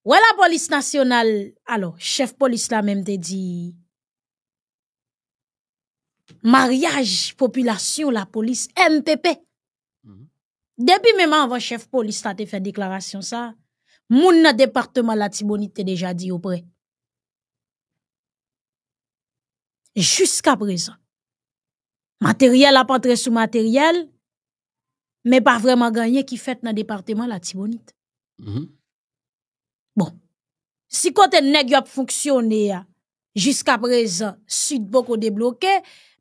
Ouè la police nationale. Alors chef police la même te dit mariage, population, la police, MPP. Mhm. Depuis même avant chef police la te fait déclaration ça. moun la Tibonite te déjà dit auprès. jusqu'à présent. Matériel a entré sous matériel, mais pas vraiment gagné qui fait dans le département la Tibonite. Mm-hmm. Bon, si côté nèg a fonctionné jusqu'à présent, sud beaucoup débloqué,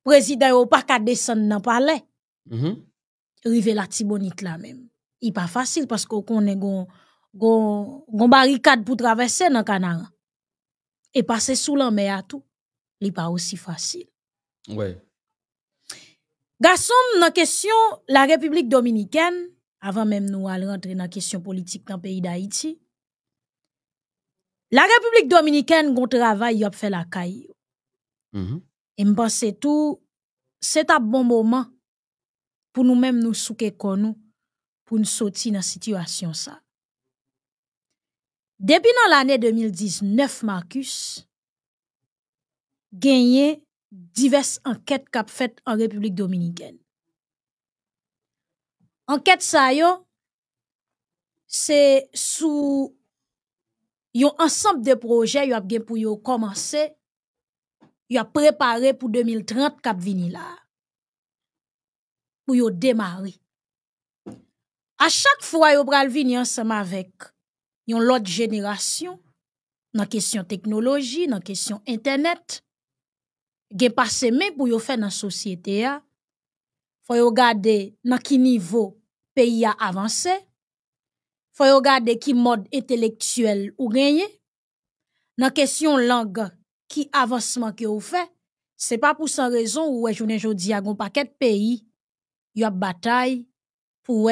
président n'a pas qu'à descendre dans le palais. Mm-hmm. Rive la Tibonite là même. Il pas facile parce qu'on est gon, gon, barricade pour traverser dans Canara. Et passer sous la mer à tout li aussi facile. facile. Ouais. Oui. nan question la République dominicaine avant même nous rentrer dans la question politique dans le pays d'Haïti, la République dominicaine gon travay a fait la caille. Mm-hmm. Et Mm -hmm. que c'est un c'est un bon moment pour nous nous nous souke nous pour nous sortir dans situation ça. l'année Depuis l'année 2019, Marcus, gagné diverses enquêtes qui qu'a faites en République dominicaine. Enquête ça c'est sous ensemble de projets y a bien pour commencer commencé yon a préparé pour 2030 cap été là pour yon démarrer à chaque fois yon pral ça ensemble avec l'autre génération dans question technologie dans question internet pas passé men pour yo faire dans société a faut yo garder nan ki niveau pays a avancé faut yo garder ki mode intellectuel ou gagné nan question langue ki avancement que ou fait c'est pas pour sans raison ou journée jodi a gon paquet pays a bataille pour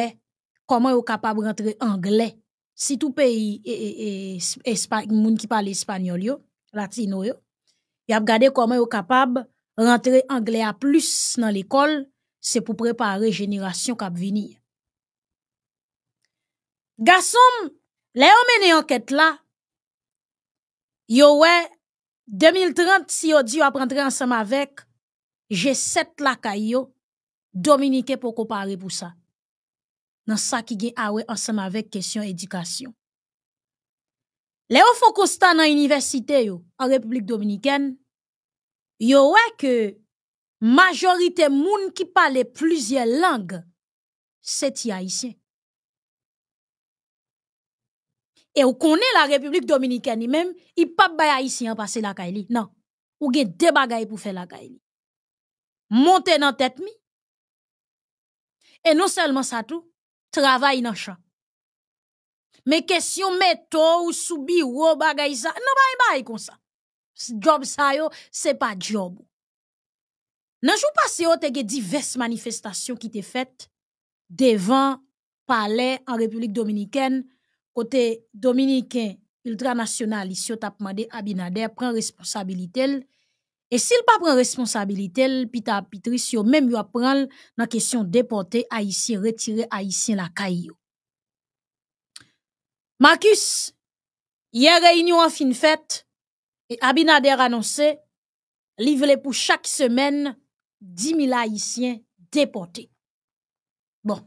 comment est capable rentrer anglais si tout pays et espagne moun ki parle espagnol yo latino il a regardé comment il est capable de rentrer anglais à plus dans l'école, c'est pour préparer la génération qui va venir. Garçon, là enquête là. Yo ouais, 2030 si on dit ensemble avec G7 la caillou Dominique pour comparer pour ça. Dans ça qui gagne ah ensemble avec question éducation. Les hauts dans l'université, yo, en République Dominicaine, yo, ouais, que, majorité moun qui parlent plusieurs langues, c'est haïtiens. Et on connaît la République Dominicaine, même, il pas bay haïtien passé la kaili. Non. Ou gen deux choses pour faire la kaili. Montez dans tête mi. Et non seulement ça tout, travail dans champ mais question metto ou soubi ou bagay sa, nan bay bay ça sa. Job ça yo, c'est pas job. Nan jou passé yo te ge diverses manifestations qui te faites devant palais République république dominicaine kote dominicain ultranationaliste, yo demandé à Abinader prend responsabilité. Et sil pa pren responsabilité pita apitris yo même yo apren la question haïti retirer retire haïtien la caillou Marcus, hier réunion en fin fête, et Abinader annoncé, livré pour chaque semaine 10 000 Haïtiens déportés. Bon.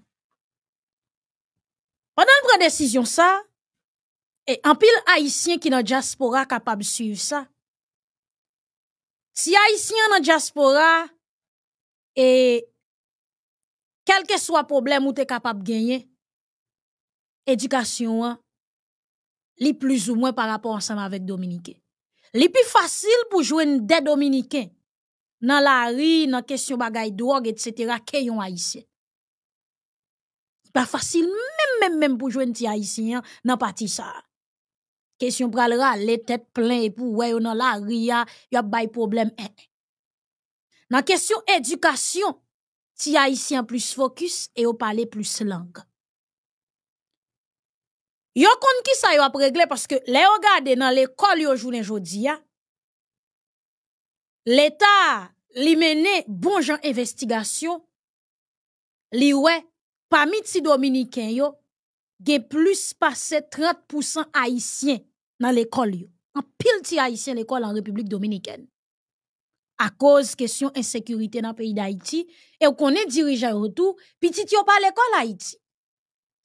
Pendant la décision ça, et en pile Haïtien qui dans diaspora capable de suivre ça, si Haïtien dans diaspora, et quel que soit problème ou t'es capable de gagner, éducation, li plus ou moins par rapport ensemble avec Dominicain. Li plus facile pour jouer des Dominicains dans la rue, dans question la drogue, etc., que yon haïtien. Pas facile, même, même, même pour jouer des haïtiens dans partie ça. Question pral les têtes pleines pour ouais, dans la rue, y a de problème. Hein, hein. Dans question éducation, ti haïtien plus focus et yon parle plus langue. Yo kon ki sa yo ap regle que le yon gade nan l'école yo jounen jodi ya, L'État li mene bon jan investigation li wè, parmi ti dominicain yo, gen plus passe 30% Haïtien nan l'école yo. An pile ti Haitien l'école en république Dominicaine. A cause kesyon insekurite nan peyi d'Haiti, le w konen dirijan yo tout, pitit yo pa l'école Haïti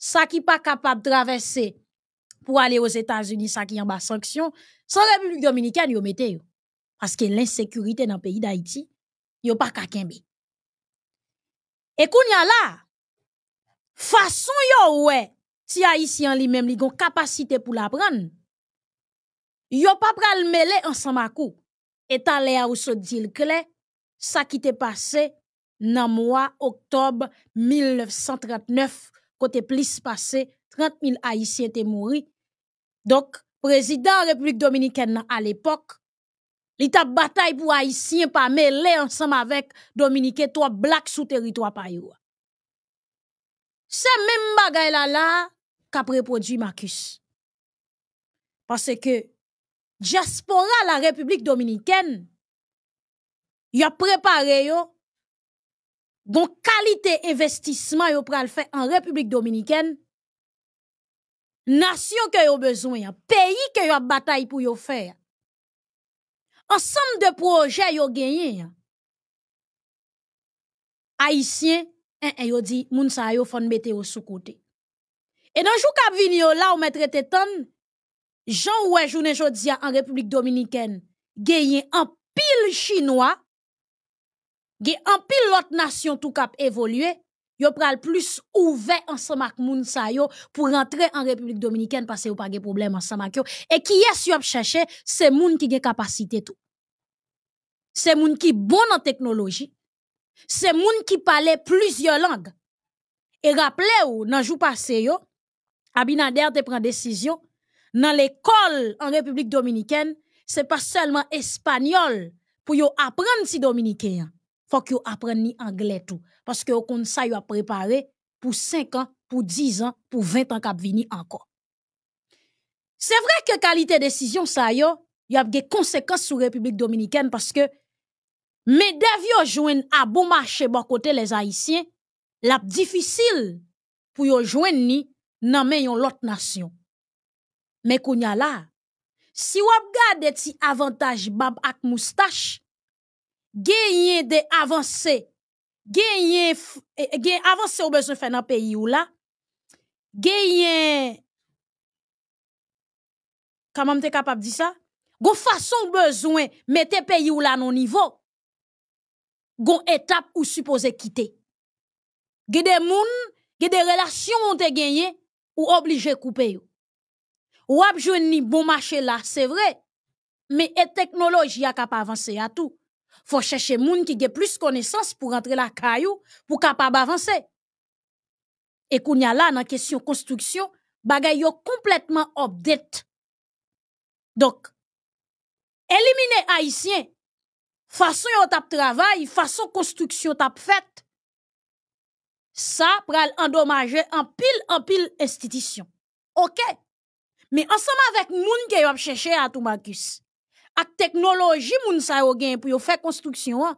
ça qui pas capable de traverser pour aller aux États-Unis, ça qui en bas sanction, sans République dominicaine, yo mettez Parce que l'insécurité dans le pays d'Haïti, yo pas qu'à Et qu'on y a là, façon yo ouais, si Haïtien lui-même li gon capacité pour la prendre, yo pas pral mêler ensemble à coup. Et allé à ou se dit clé, ça qui t'est passé dans mois octobre 1939 côté plus passé 30 000 haïtiens étaient morts. Donc, président de la République dominicaine à l'époque, il a bataille pour haïtiens pas mêlé ensemble avec dominicain trois black sous territoire Ce C'est même bagaille là là qu'a reproduit Marcus. Parce que diaspora la République dominicaine il a préparé bon qualité investissement yo pral faire en République dominicaine. Nation que yo besoin, pays que yo bataille pour yo faire. Ensemble de projets yo gagné. Haïtien, en, en yo dit moun sa yo fon mette yo sous côté. Et dans jou k'ap vini yo la ou mettre tétan Jean ouè journée jodia en République dominicaine gagné en pile chinois en pilote nation tout cap évolué yo le plus ouvert ensemble avec moun sa yo pour rentrer en République dominicaine parce que pas de problème ensemble avec yo et qui est yo chercher c'est moun qui la capacité tout c'est moun qui bon en technologie c'est moun qui parle plusieurs langues et rappelez ou nan jou passé yo Abinader te prend décision dans l'école en République dominicaine c'est pas seulement espagnol pour yo apprendre si dominicain faut que apprenne ni anglais tout parce que kon ça a préparé pour 5 ans, pour 10 ans, pour 20 ans k'ap vini encore. C'est vrai que qualité décision ça yo, y a des conséquences sur République dominicaine parce que mais devio joindre à bon marché bon côté les haïtiens, la difficile pour yon joindre ni nan men l'autre nation. Mais kounya là, si vous avez ti avantage bab ak moustache, gagner de avancées eh, eh, gagner avancer au besoin faire dans pays ou là gagner comment tu es capable dire ça gon façon besoin mettre pays ou là non niveau gon étape ou supposé quitter gè des moun des relations ont gagné ou obligé couper ou ap ni bon marché là c'est vrai mais et technologie a capable avancer à tout faut chercher moun qui a plus connaissance pour entrer la caillou pour capable avancer. Et qu'on y a là dans question construction, bagay yo complètement update. Donc, éliminer haïtien façon yo tap travail, façon construction tap fait. Ça pral endommager en pile en pile institution. OK. Mais ensemble avec moun qui a cherché à tout la technologie moun sa yo gen pou yo fè construction an,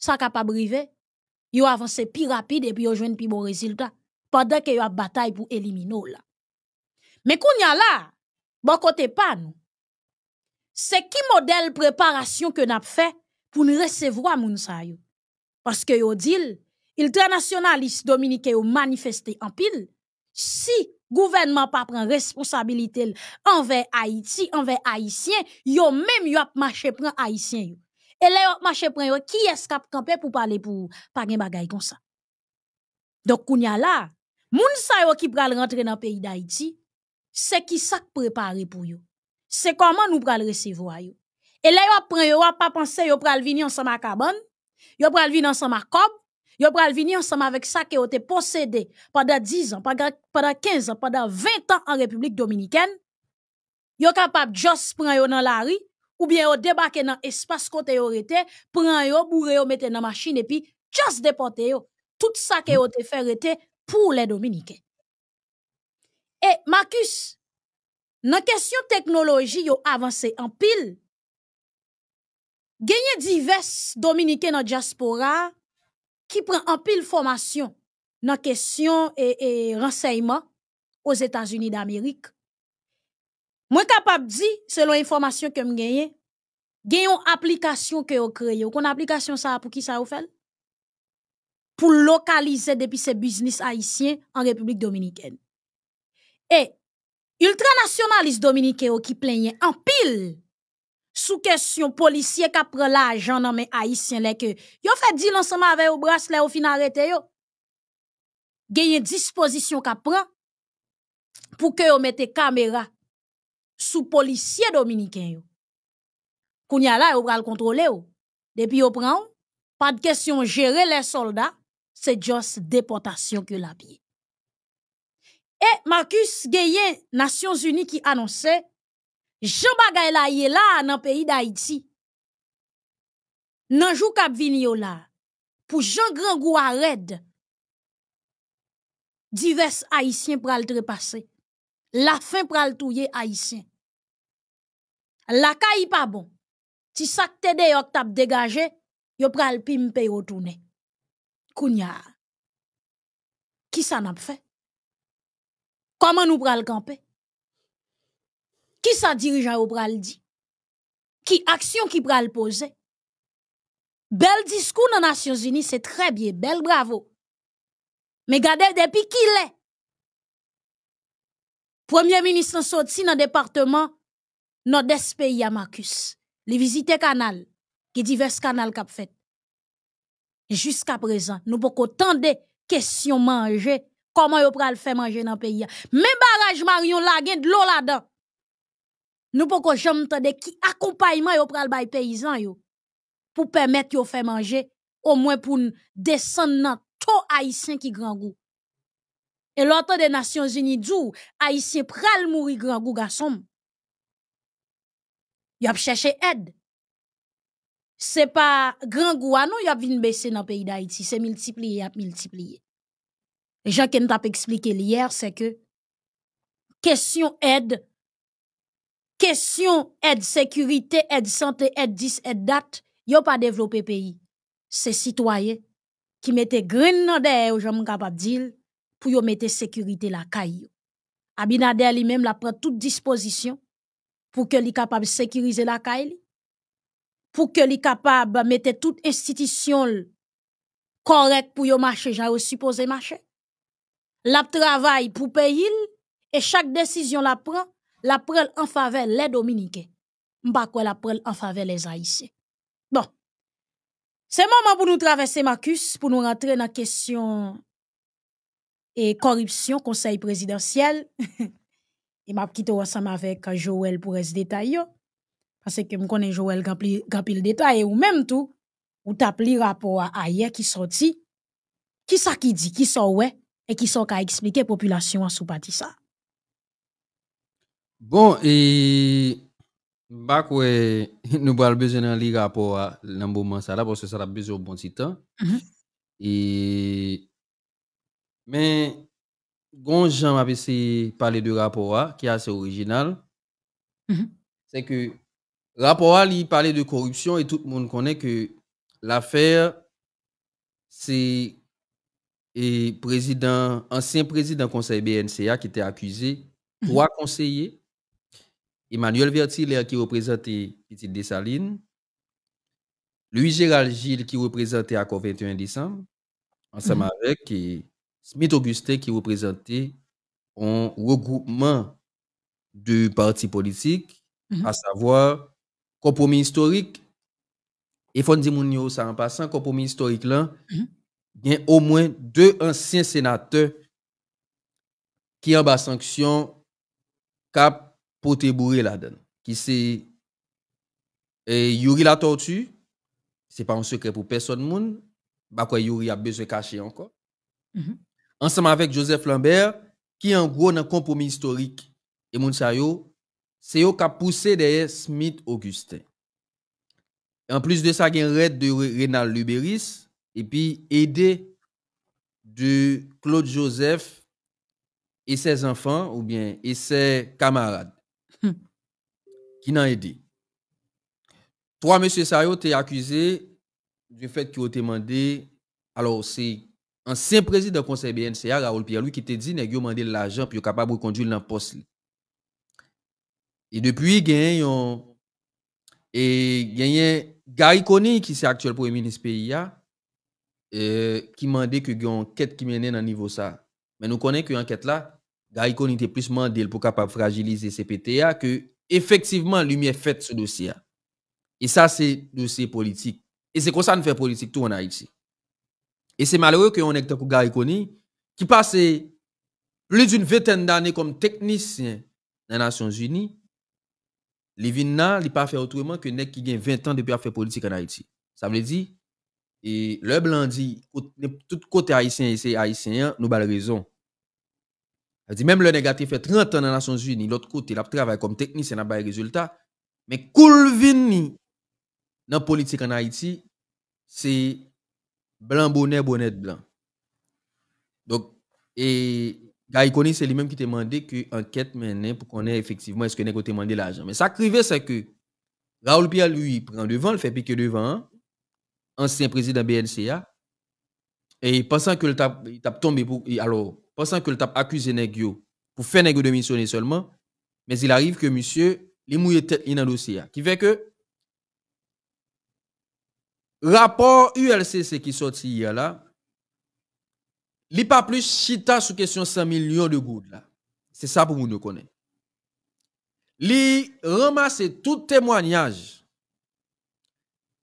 sa kapab rapide yo avanse pi rapide puis yo jwen pi bon résultat pendant que yo éliminer batay pou elimino la. Me koun ya la, bon kote pa nou, se ki que que fait pour fè pou parce resevwa moun sa yo. que yo dit il tranasyonalist Dominike yo manifeste pile si gouvernement pas prend responsabilité envers Haïti, envers haïtiens yo même yo ap marché prend Haïtien Et là yo marché prend yo qui est cap camper pour parler pour pas gen bagay comme ça. Donc kounya là, moun sa yo qui pral rentrer dans pays d'Haïti, c'est qui ça préparé pour yo. C'est comment nous pral recevoir yo. Et là yo prend pensent yo pas penser yo pral venir ensemble à cabane, yo pral venir ensemble à cob, Yo pral venir ensemble avec ça que vous été possédé pendant 10 ans, pendant 15 ans, pendant 20 ans en République dominicaine. Yo capable juste prendre dans la rue ou bien yo débarquer dans espace côté yo été, prendre yo, mettre dans machine et puis juste déporter Tout ça que ont été fait était pour les dominicains. Et Marcus, nan question technologie yo en en pile. Gagné divers dans la diaspora qui prend en pile formation dans question et, renseignements renseignement aux États-Unis d'Amérique. Moi capable de dire, selon information que me gagne, a une application que vous créez. Vous application ça pour qui ça vous fait? Pour localiser depuis ce business haïtiens en République dominicaine. Et, ultranationalistes dominicains qui plaignent en pile sous question policier qui prend l'argent dans mes haïtiens là que yo fait deal ensemble avec au bracelet au fin arrêté yo gagne disposition qui prend pour que yo mette caméra sous policier dominicain yo a là yo pral contrôler yo depuis yo prend pas de question gérer les soldats c'est juste déportation que la pied et Marcus Gaye, Nations Unies qui annonçait Jean bagay la yé la nan peyi pays Nan jou kap vini yo la, pou Jean Grand Goua red, divers Haïtiens pral La fin pral touye Haïtien. La caille pa bon, Si te de yo tap degaje, yo pral pimpe yo toune. Kounya, ki sa nap fe? Comment nou pral camper? Qui sa dirigeant au pral Qui action qui le pose? Bel discours dans les Nations Unies, c'est très bien, bel bravo. Mais regardez depuis qui est. Premier ministre sorti dans le département nord-est pays à Marcus. les visiter canal, qui divers canal qu'a fait. Jusqu'à présent, nous beaucoup tant de questions manger. Comment vous le faire manger dans le pays? Même barrage Marion, la de l'eau là-dedans. Nous pouvons jamais entendre qui accompagnement yo pral bay paysan yo pour permettre yo faire manger au moins pour descendre dans les haïtien qui grand goût. Et l'autre des Nations Unies dit haïtien pral mourir grand goût garçon. Ils a cherché aide. C'est pas grand goût non, y a vinn baisser dans pays d'Haïti, c'est multiplié, a multiplié. Jean Ken ont expliqué hier c'est que question aide question aide sécurité, aide santé, aide 10, aide date, n'ont pas développé pays. C'est citoyen qui mette green nan de yon, j'en capable de dire, pour mettre mette sécurité la caille. Abinader lui-même la prend toute disposition pour que soit capable de sécuriser la caille, pour que soit capable de mettre toute institution correct pour yon marché, j'ai supposé marché. La travaille pour payer et chaque décision la prend la en faveur les Dominicains. M'pas quoi la en faveur les Haïtiens. Bon. C'est moment pour nous traverser, Marcus, pour nous rentrer dans la question et corruption, conseil présidentiel. et m'a quitté ensemble avec Joël pour se détails. Parce que connais Joël le détail ou même tout, ou le rapport à qui sortit. Qui ça qui dit, qui sort ouais, et qui sort qu'à expliquer population à sous ça. Bon, et nous avons besoin lire rapport à moment parce que ça a besoin mhm. e, de bon temps. Et mais bon m'a parler de rapport qui est assez original. C'est que rapport à lui de corruption et tout le monde connaît que l'affaire c'est et président ancien président conseil BNCA qui était accusé mhm. trois conseillers Emmanuel Vertiller qui représentait Petit Desalines, Louis-Gérald Gilles qui représentait à 21 décembre, ensemble mhm. avec Smith Augustin qui représentait un regroupement de partis politiques, mhm. à savoir compromis historique. Et Fondi ça en passant, compromis historique là, mhm. il y a au moins deux anciens sénateurs qui ont bas sanction cap te bourrer là-dedans. Qui c'est eh, Yuri la tortue, c'est pas un secret pour personne moun, bah, Yuri a besoin de cacher encore. Mhm. Ensemble avec Joseph Lambert, qui en gros un compromis historique, et moun c'est eux qui a poussé derrière Smith Augustin. En plus de ça, il y a un raid de Renal Luberis, et puis aider de Claude Joseph et ses enfants, ou bien et ses camarades qui n'a aidé. Trois messieurs ça t'es été accusé du fait qu'ils ont demandé, alors c'est ancien président du conseil BNCA, Raoul Pierre, lui, qui t'a dit qu'ils ont demandé l'argent pour capable de conduire dans le poste. Et depuis, il y a eu et Gary Coney, qui est actuel premier ministre pays, euh, qui m'a demandé qu'il y a une enquête qui menait dans niveau ça. Mais nous connaissons que l'enquête là, Gary Coney était plus mandé pour capable fragiliser CPTA que effectivement, lumière fait ce dossier. Et ça, c'est dossier politique. Et c'est comme ça nous fait politique tout en Haïti. Et c'est malheureux que ait Gary Kony, qui passe plus d'une vingtaine d'années comme technicien dans les Nations Unies, Livina, il pas fait autrement que nek qui gagne 20 ans depuis à faire politique en Haïti. Ça veut dire, et le blanc dit, tout côté haïtien et c'est haïtien, nous avons raison même le négatif fait 30 ans dans les Nations Unies, l'autre côté, il a travaillé comme technicien, il a pas résultat. Mais Koulvini, dans la politique en Haïti, c'est blanc bonnet, bonnet blanc. Donc, et Gaïkoni, c'est lui-même qui t'a demandé que enquête menée pour qu'on ait effectivement est-ce que nous demandé l'argent. Mais ça crivait, c'est que Raoul Pierre, lui, prend devant, le fait piquer devant, ancien président BNCA, et pensant que qu'il tape tombé pour. Alors, pensant que le tap accusé Negio pour faire Negio démissionner seulement, mais il arrive que monsieur, les mouille tête dans le dossier. Qui fait que, rapport ULCC qui sorti hier là, il pas plus chita sous question 100 millions de gouttes C'est ça pour vous nous connaître. Li ramasse tout témoignage,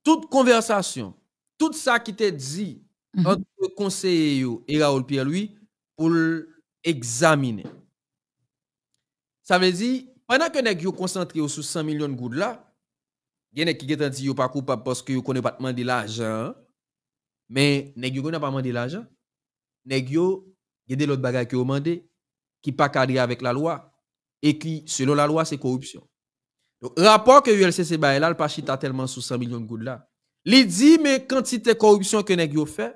toute conversation, tout ça qui te dit mhm. entre le entre conseiller et Raoul Pierre-Louis pour examiner. Ça veut dire, pendant que nèg yo concentré sur 100 millions de gouttes là, y a qui getan dit yo pas coupable parce que yo connaît pas demander l'argent. Hein. Mais nèg yo pas demandé l'argent. Nèg yo a des autres bagay qui ont demandé qui pas cadré avec la loi et qui selon la loi c'est corruption. Donc rapport que ULCC bail là, le pas chita tellement sous 100 millions de gouttes là. Il dit mais quantité corruption que nèg yo fait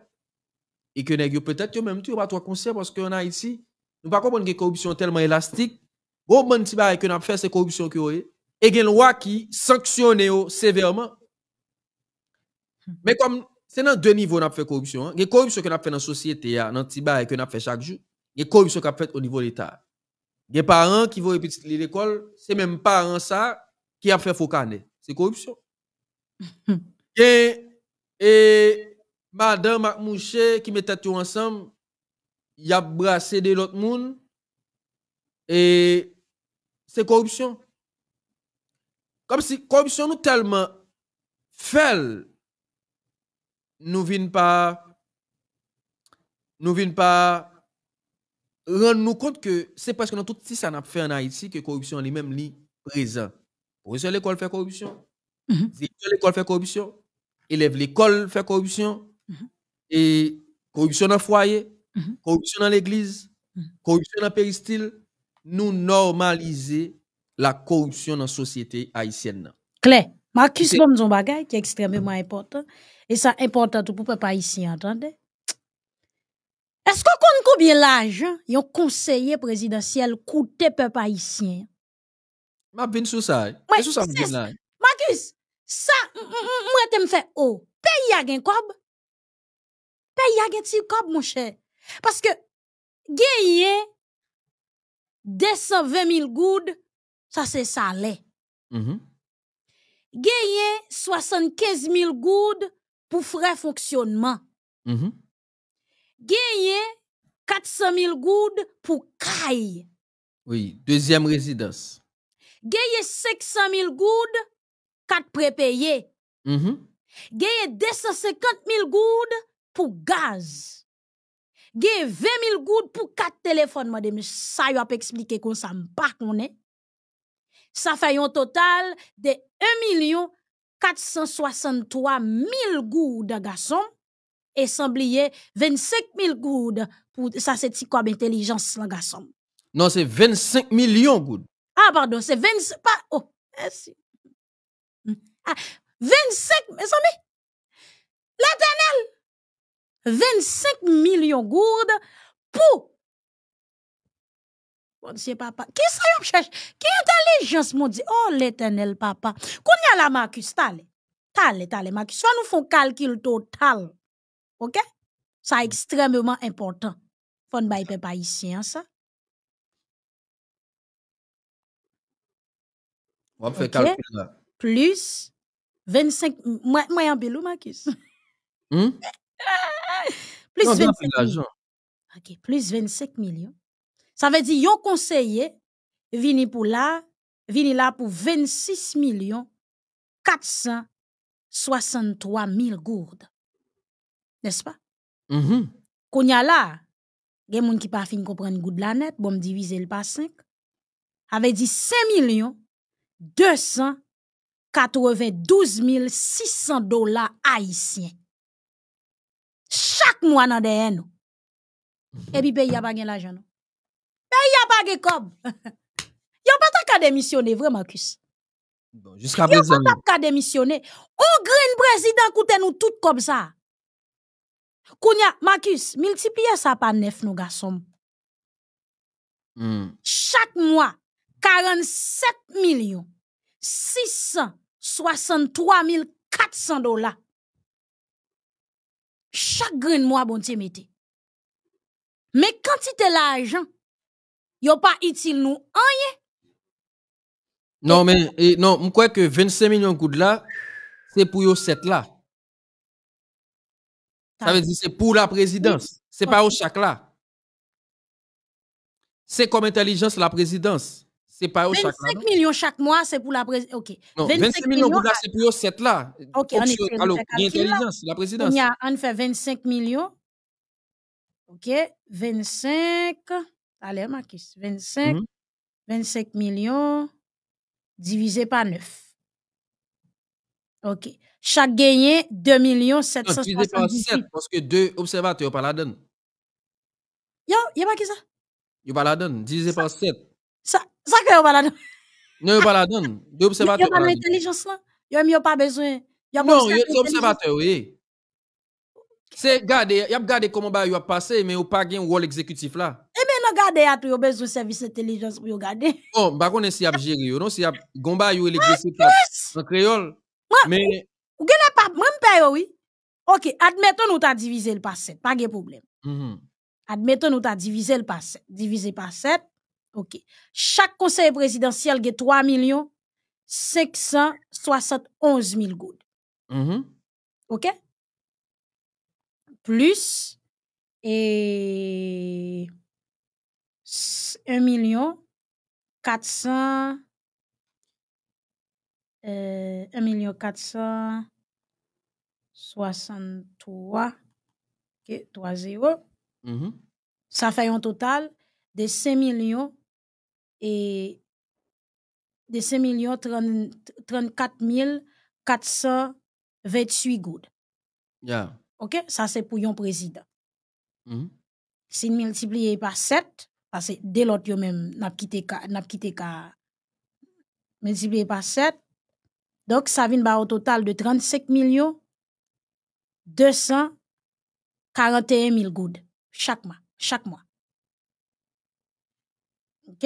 et que nèg peut-être même tu pas trop conscient parce qu'en Haïti nous pas comprendre que corruption tellement élastique bon bon petit bail fait c'est corruption que et gen loi qui sanctionne sévèrement mais comme c'est dans deux niveaux n'a fait corruption hein. la corruption que a fait dans société hein, dans petit bail que a fait chaque jour la corruption a fait au niveau de l'état Les parents qui vont à l'école c'est même parents ça qui a fait faux c'est corruption et madame Mouché qui mettait tout ensemble, il a brassé de l'autre monde et c'est corruption. Comme si corruption nous tellement fait, nous vîn pas, nous vîn pas rendre nous compte que c'est parce que dans tout si ça n'a fait en Haïti que corruption est même présente. présent. Professeur l'école fait corruption, l'école fait corruption, élève l'école fait corruption, Mhm. Et corruption dans le foyer, mhm. corruption dans l'église, mhm. corruption dans le péristyle, nous normaliser la corruption dans la société haïtienne. Claire, Marcus bon un bagage qui est extrêmement important. Et ça important pour les peuple haïtien, entendez? Est-ce qu'on compte combien l'argent un conseiller présidentiel coûte peuple haïtien? Ma bin sou eh. eh. ça. Marcus, ça, moi te me fait oh, pays a gen Paye a gagné cob mon cher parce que gagné 220 000 goud ça c'est salé mm 75 000 goud pour frais fonctionnement mm 400 000 goud pour caille oui deuxième résidence Gaye 500 000 goud 4 prépayés mm 250 000 goud pour gaz. Gen 20 000 goud pour 4 téléphones, madame. Ça yon ap explique kon sa qu'on konne. Ça fait un total de 1 463 000 goud garçon. Et sans oublier 25 000 goud pour ça, c'est quoi intelligence, la garçon. Non, c'est 25 millions goud. Ah, pardon, c'est 25. oh, 25, hmm, ah, ça amis. L'éternel! 25 millions gourdes pour Bon diye papa, Qui ce yon cherche? Qui intelligence mon dit Oh, l'Éternel papa. y a la Marcus, tale. Tale, tale, Marcus. nous nous un calcul total. Ok? est extrêmement important. Fon bay pe ici isi, ça On Wap fait calcul Plus 25, moi en bilou, Marcus. Hmm? plus 25 millions. plus 25 millions. Ça veut dire yon conseiller vini pour là, vini là pour 26 millions 463 000 gourdes. N'est-ce pas? Mm -hmm. y a là, il y a des gens qui pas fin comprendre goût la net, bon diviser le par 5. Avait dit 5 millions 292 600 dollars haïtiens dans nan deye nou. Ebi peyi a bagen la jan nou. Peyi a ils kob. pas pas ka démissionner vraiment Marcus. Bon, Yon pas ka démissionner. Ou green président coûte nous tout comme ça Kounya, Marcus, multiplier ça par neuf nou gars hmm. chaque mois 47 millions 663 400 dollars chaque grain moi bon Dieu mette. Mais quand il l'argent, yon pas utile nous rien. Non mais non, moi crois que 25 millions de là, c'est pour yon 7 là. Ça veut dire c'est pour la présidence, c'est pas au chaque là. C'est comme intelligence la présidence c'est pas au chaque mois. 25 millions chaque mois, c'est pour la présidence. OK. 25, millions, c'est pour cette 7 là. OK, on est Alors, la présidence. On, fait 25 millions. OK, 25. Allez, Marcus, 25. 25 hum. millions divisé par 9. OK. Chaque gagné, 2 millions 7, parce que deux observateurs pas la donne. Yo, n'y a pas que ça? a pas la donne, divisé par 7. Ça, ça ke yo pa la don? Non, yo pa la don. Yo observateur. Hein. Yo pa nan intelijans lan. Yo m yo pa bezwen. Non, yo se observateur, oui. Se gade, yap gade koman ba yo ap pase, men yo pa gen wol ekzekutif la. E men nan gade atou yo bezwen servis intelijans pou yo gade. Bon, bakon en si ap jiri yo, non si ap gomba yo elekzekutif nan kreol. Mwen, ou gen ap ap, mwen pe yo, oui. Ok, admeton nou ta divize l pa 7, pa gen problem. -hmm. Admeton nou ta divize l pa set, divize pa set, Ok. Chaque conseil présidentiel ge 3 millions 571 000 gouttes. Mm -hmm. Ok? Plus et 1 million 400 1 euh, million 463 ok, 3 0 mm -hmm. Ça fait un total de 5 millions et de 5 millions 34 428 goudes. OK? Ça, c'est pour un président. Si -hmm. Si multiplié par 7, parce que dès l'autre, yon même, n'a quitté n'a quitté multiplié par 7. Donc, ça vient au total de 35 millions 241 000 goudes Chaque mois. OK?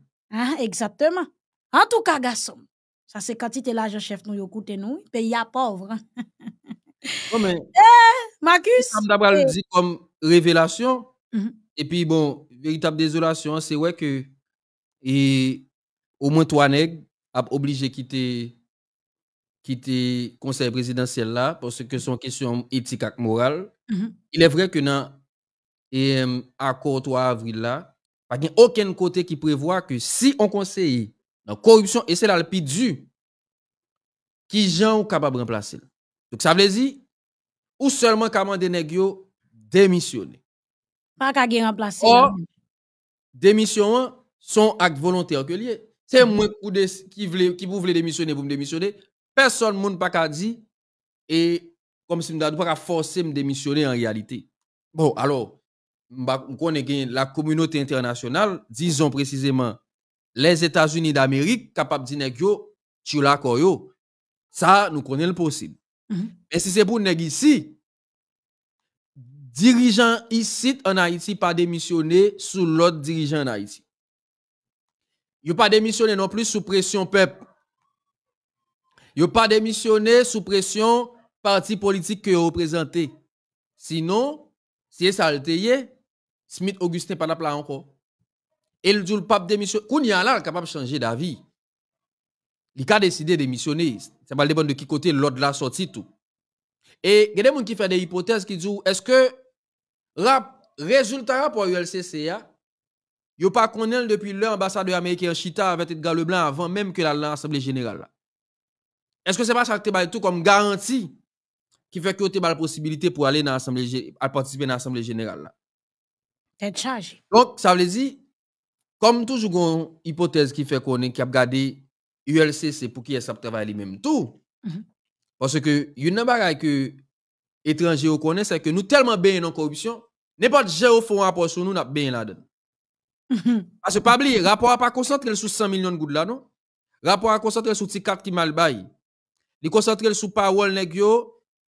Hein, exactement. En tout cas, garçon, ça c'est quand quantité l'argent chef nous coûte nous, pays à pauvre. Hein. eh, Marcus. d'abord me dit comme révélation. Mm-hmm. Et puis bon, véritable désolation, c'est vrai que et au moins trois nègres a obligé quitter quitter conseil présidentiel là parce que son question éthique et morale. Mm-hmm. Il est vrai que dans et euh, accord 3 avril là, pas de aucun côté qui prévoit que si on conseille la corruption, et c'est là le qui gens sont capables de remplacer. Donc ça veut dire, ou seulement comment des démissionner. Pas qu'à remplacer. Or, démission sont acte volontaire. que C'est moi qui vous qui démissionner pour me démissionner. Personne monde pas dit dire et comme si me pas forcer me démissionner en réalité. Bon, alors la communauté internationale, disons précisément les États-Unis d'Amérique, capable de dire tu l'as Ça, nous connaissons le possible. Mhm. Mais si c'est pour nous ici, dirigeants ici en Haïti pas démissionner sous l'autre dirigeant en Haïti. Ils pas démissionné non plus sous pression peuple. Ils pas démissionné sous pression parti politique que vous Sinon, si ça le Smith Augustin pas là encore. Et le où pape démissionne, a là capable de changer d'avis. Il a décidé de démissionner. Ça va dépendre de qui côté l'ordre la sortie tout. Et il y a des gens qui font des hypothèses qui disent est-ce que rap, résultat pour ULCCA, a pas connaît depuis l'ambassadeur américain Chita avec Edgar Leblanc avant même que l'Assemblée générale. Est-ce que c'est pas ça qui est tout comme garantie qui fait que tu as la possibilité pour aller dans l'Assemblée participer à l'Assemblée générale donc, ça veut dire, comme toujours, une hypothèse qui fait qu'on est qui a gardé ULCC pour qui est ça travaille lui-même tout. Mm-hmm. Parce que, une bagaille que étrangers connaissent, c'est que nous tellement bien en corruption, n'importe qui fait un rapport sur nous, nous bien là-dedans. Mm-hmm. Parce que, pas oublier, rapport à pas concentré sur 100 millions de gouttes là, non? Rapport à concentré sur petit cartes qui mal bail. Il concentré sur parole nèg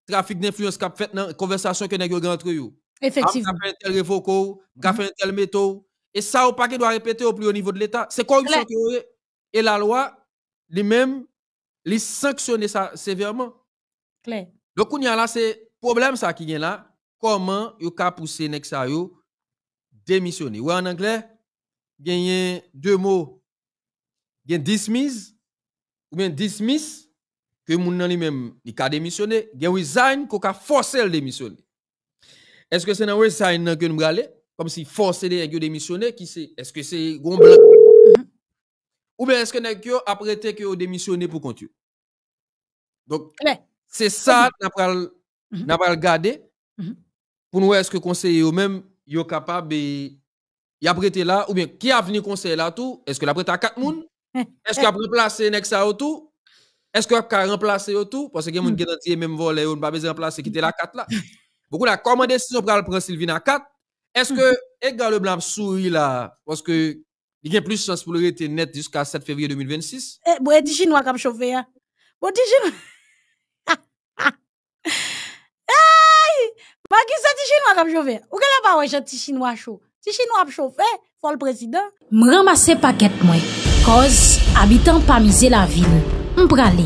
trafic d'influence a fait dans conversation que nous avons entre vous. Effectivement. fait un tel mhm. fait tel Et ça, au paquet doit répéter au plus haut niveau de l'État. C'est corruption Et la loi, lui-même, les sanctionner ça sévèrement. Donc, on y a là, c'est problème ça qui vient là. Comment vous pouvez pousser nek ça démissionner? Ou en anglais, il y a deux mots. Il y a « dismiss ou bien dismiss que moun nan lui-même il y démissionner, gain resign qu'on a forcer le démissionner. Est-ce que c'est dans ça que nous allons Comme si force les gens démissionner, qui c'est Est-ce que c'est Gon Blanc mm-hmm. Ou bien est-ce que nous après que vous démissionnez pour continuer Donc, c'est ça que nous avons regarder pour nous est-ce que conseiller eux même est capable il là ou bien qui a venu conseiller là tout est-ce que la prêté à quatre personnes mm-hmm. est-ce qu'il a remplacé n'exa ça tout est-ce qu'il a remplacé tout parce que mm-hmm. les gens qui ont même volé on pas besoin remplacer qui était la 4 là Donc la comment décision pour prendre Sylvina 4 Est-ce que mm-hmm. Edgar Leblanc sourit là parce que il y a plus de sens pour le rester net jusqu'à 7 février 2026 Eh bon, dit chinois comme chauffé hein. Bon dit chinois. Aïe, pas qui ça chinois comme chauffé. Ou que là pas ouais, petit chinois chaud. Petit chinois chauffé, faut le président. Me ramasser paquet moi. Cause habitant pas misé la ville. aller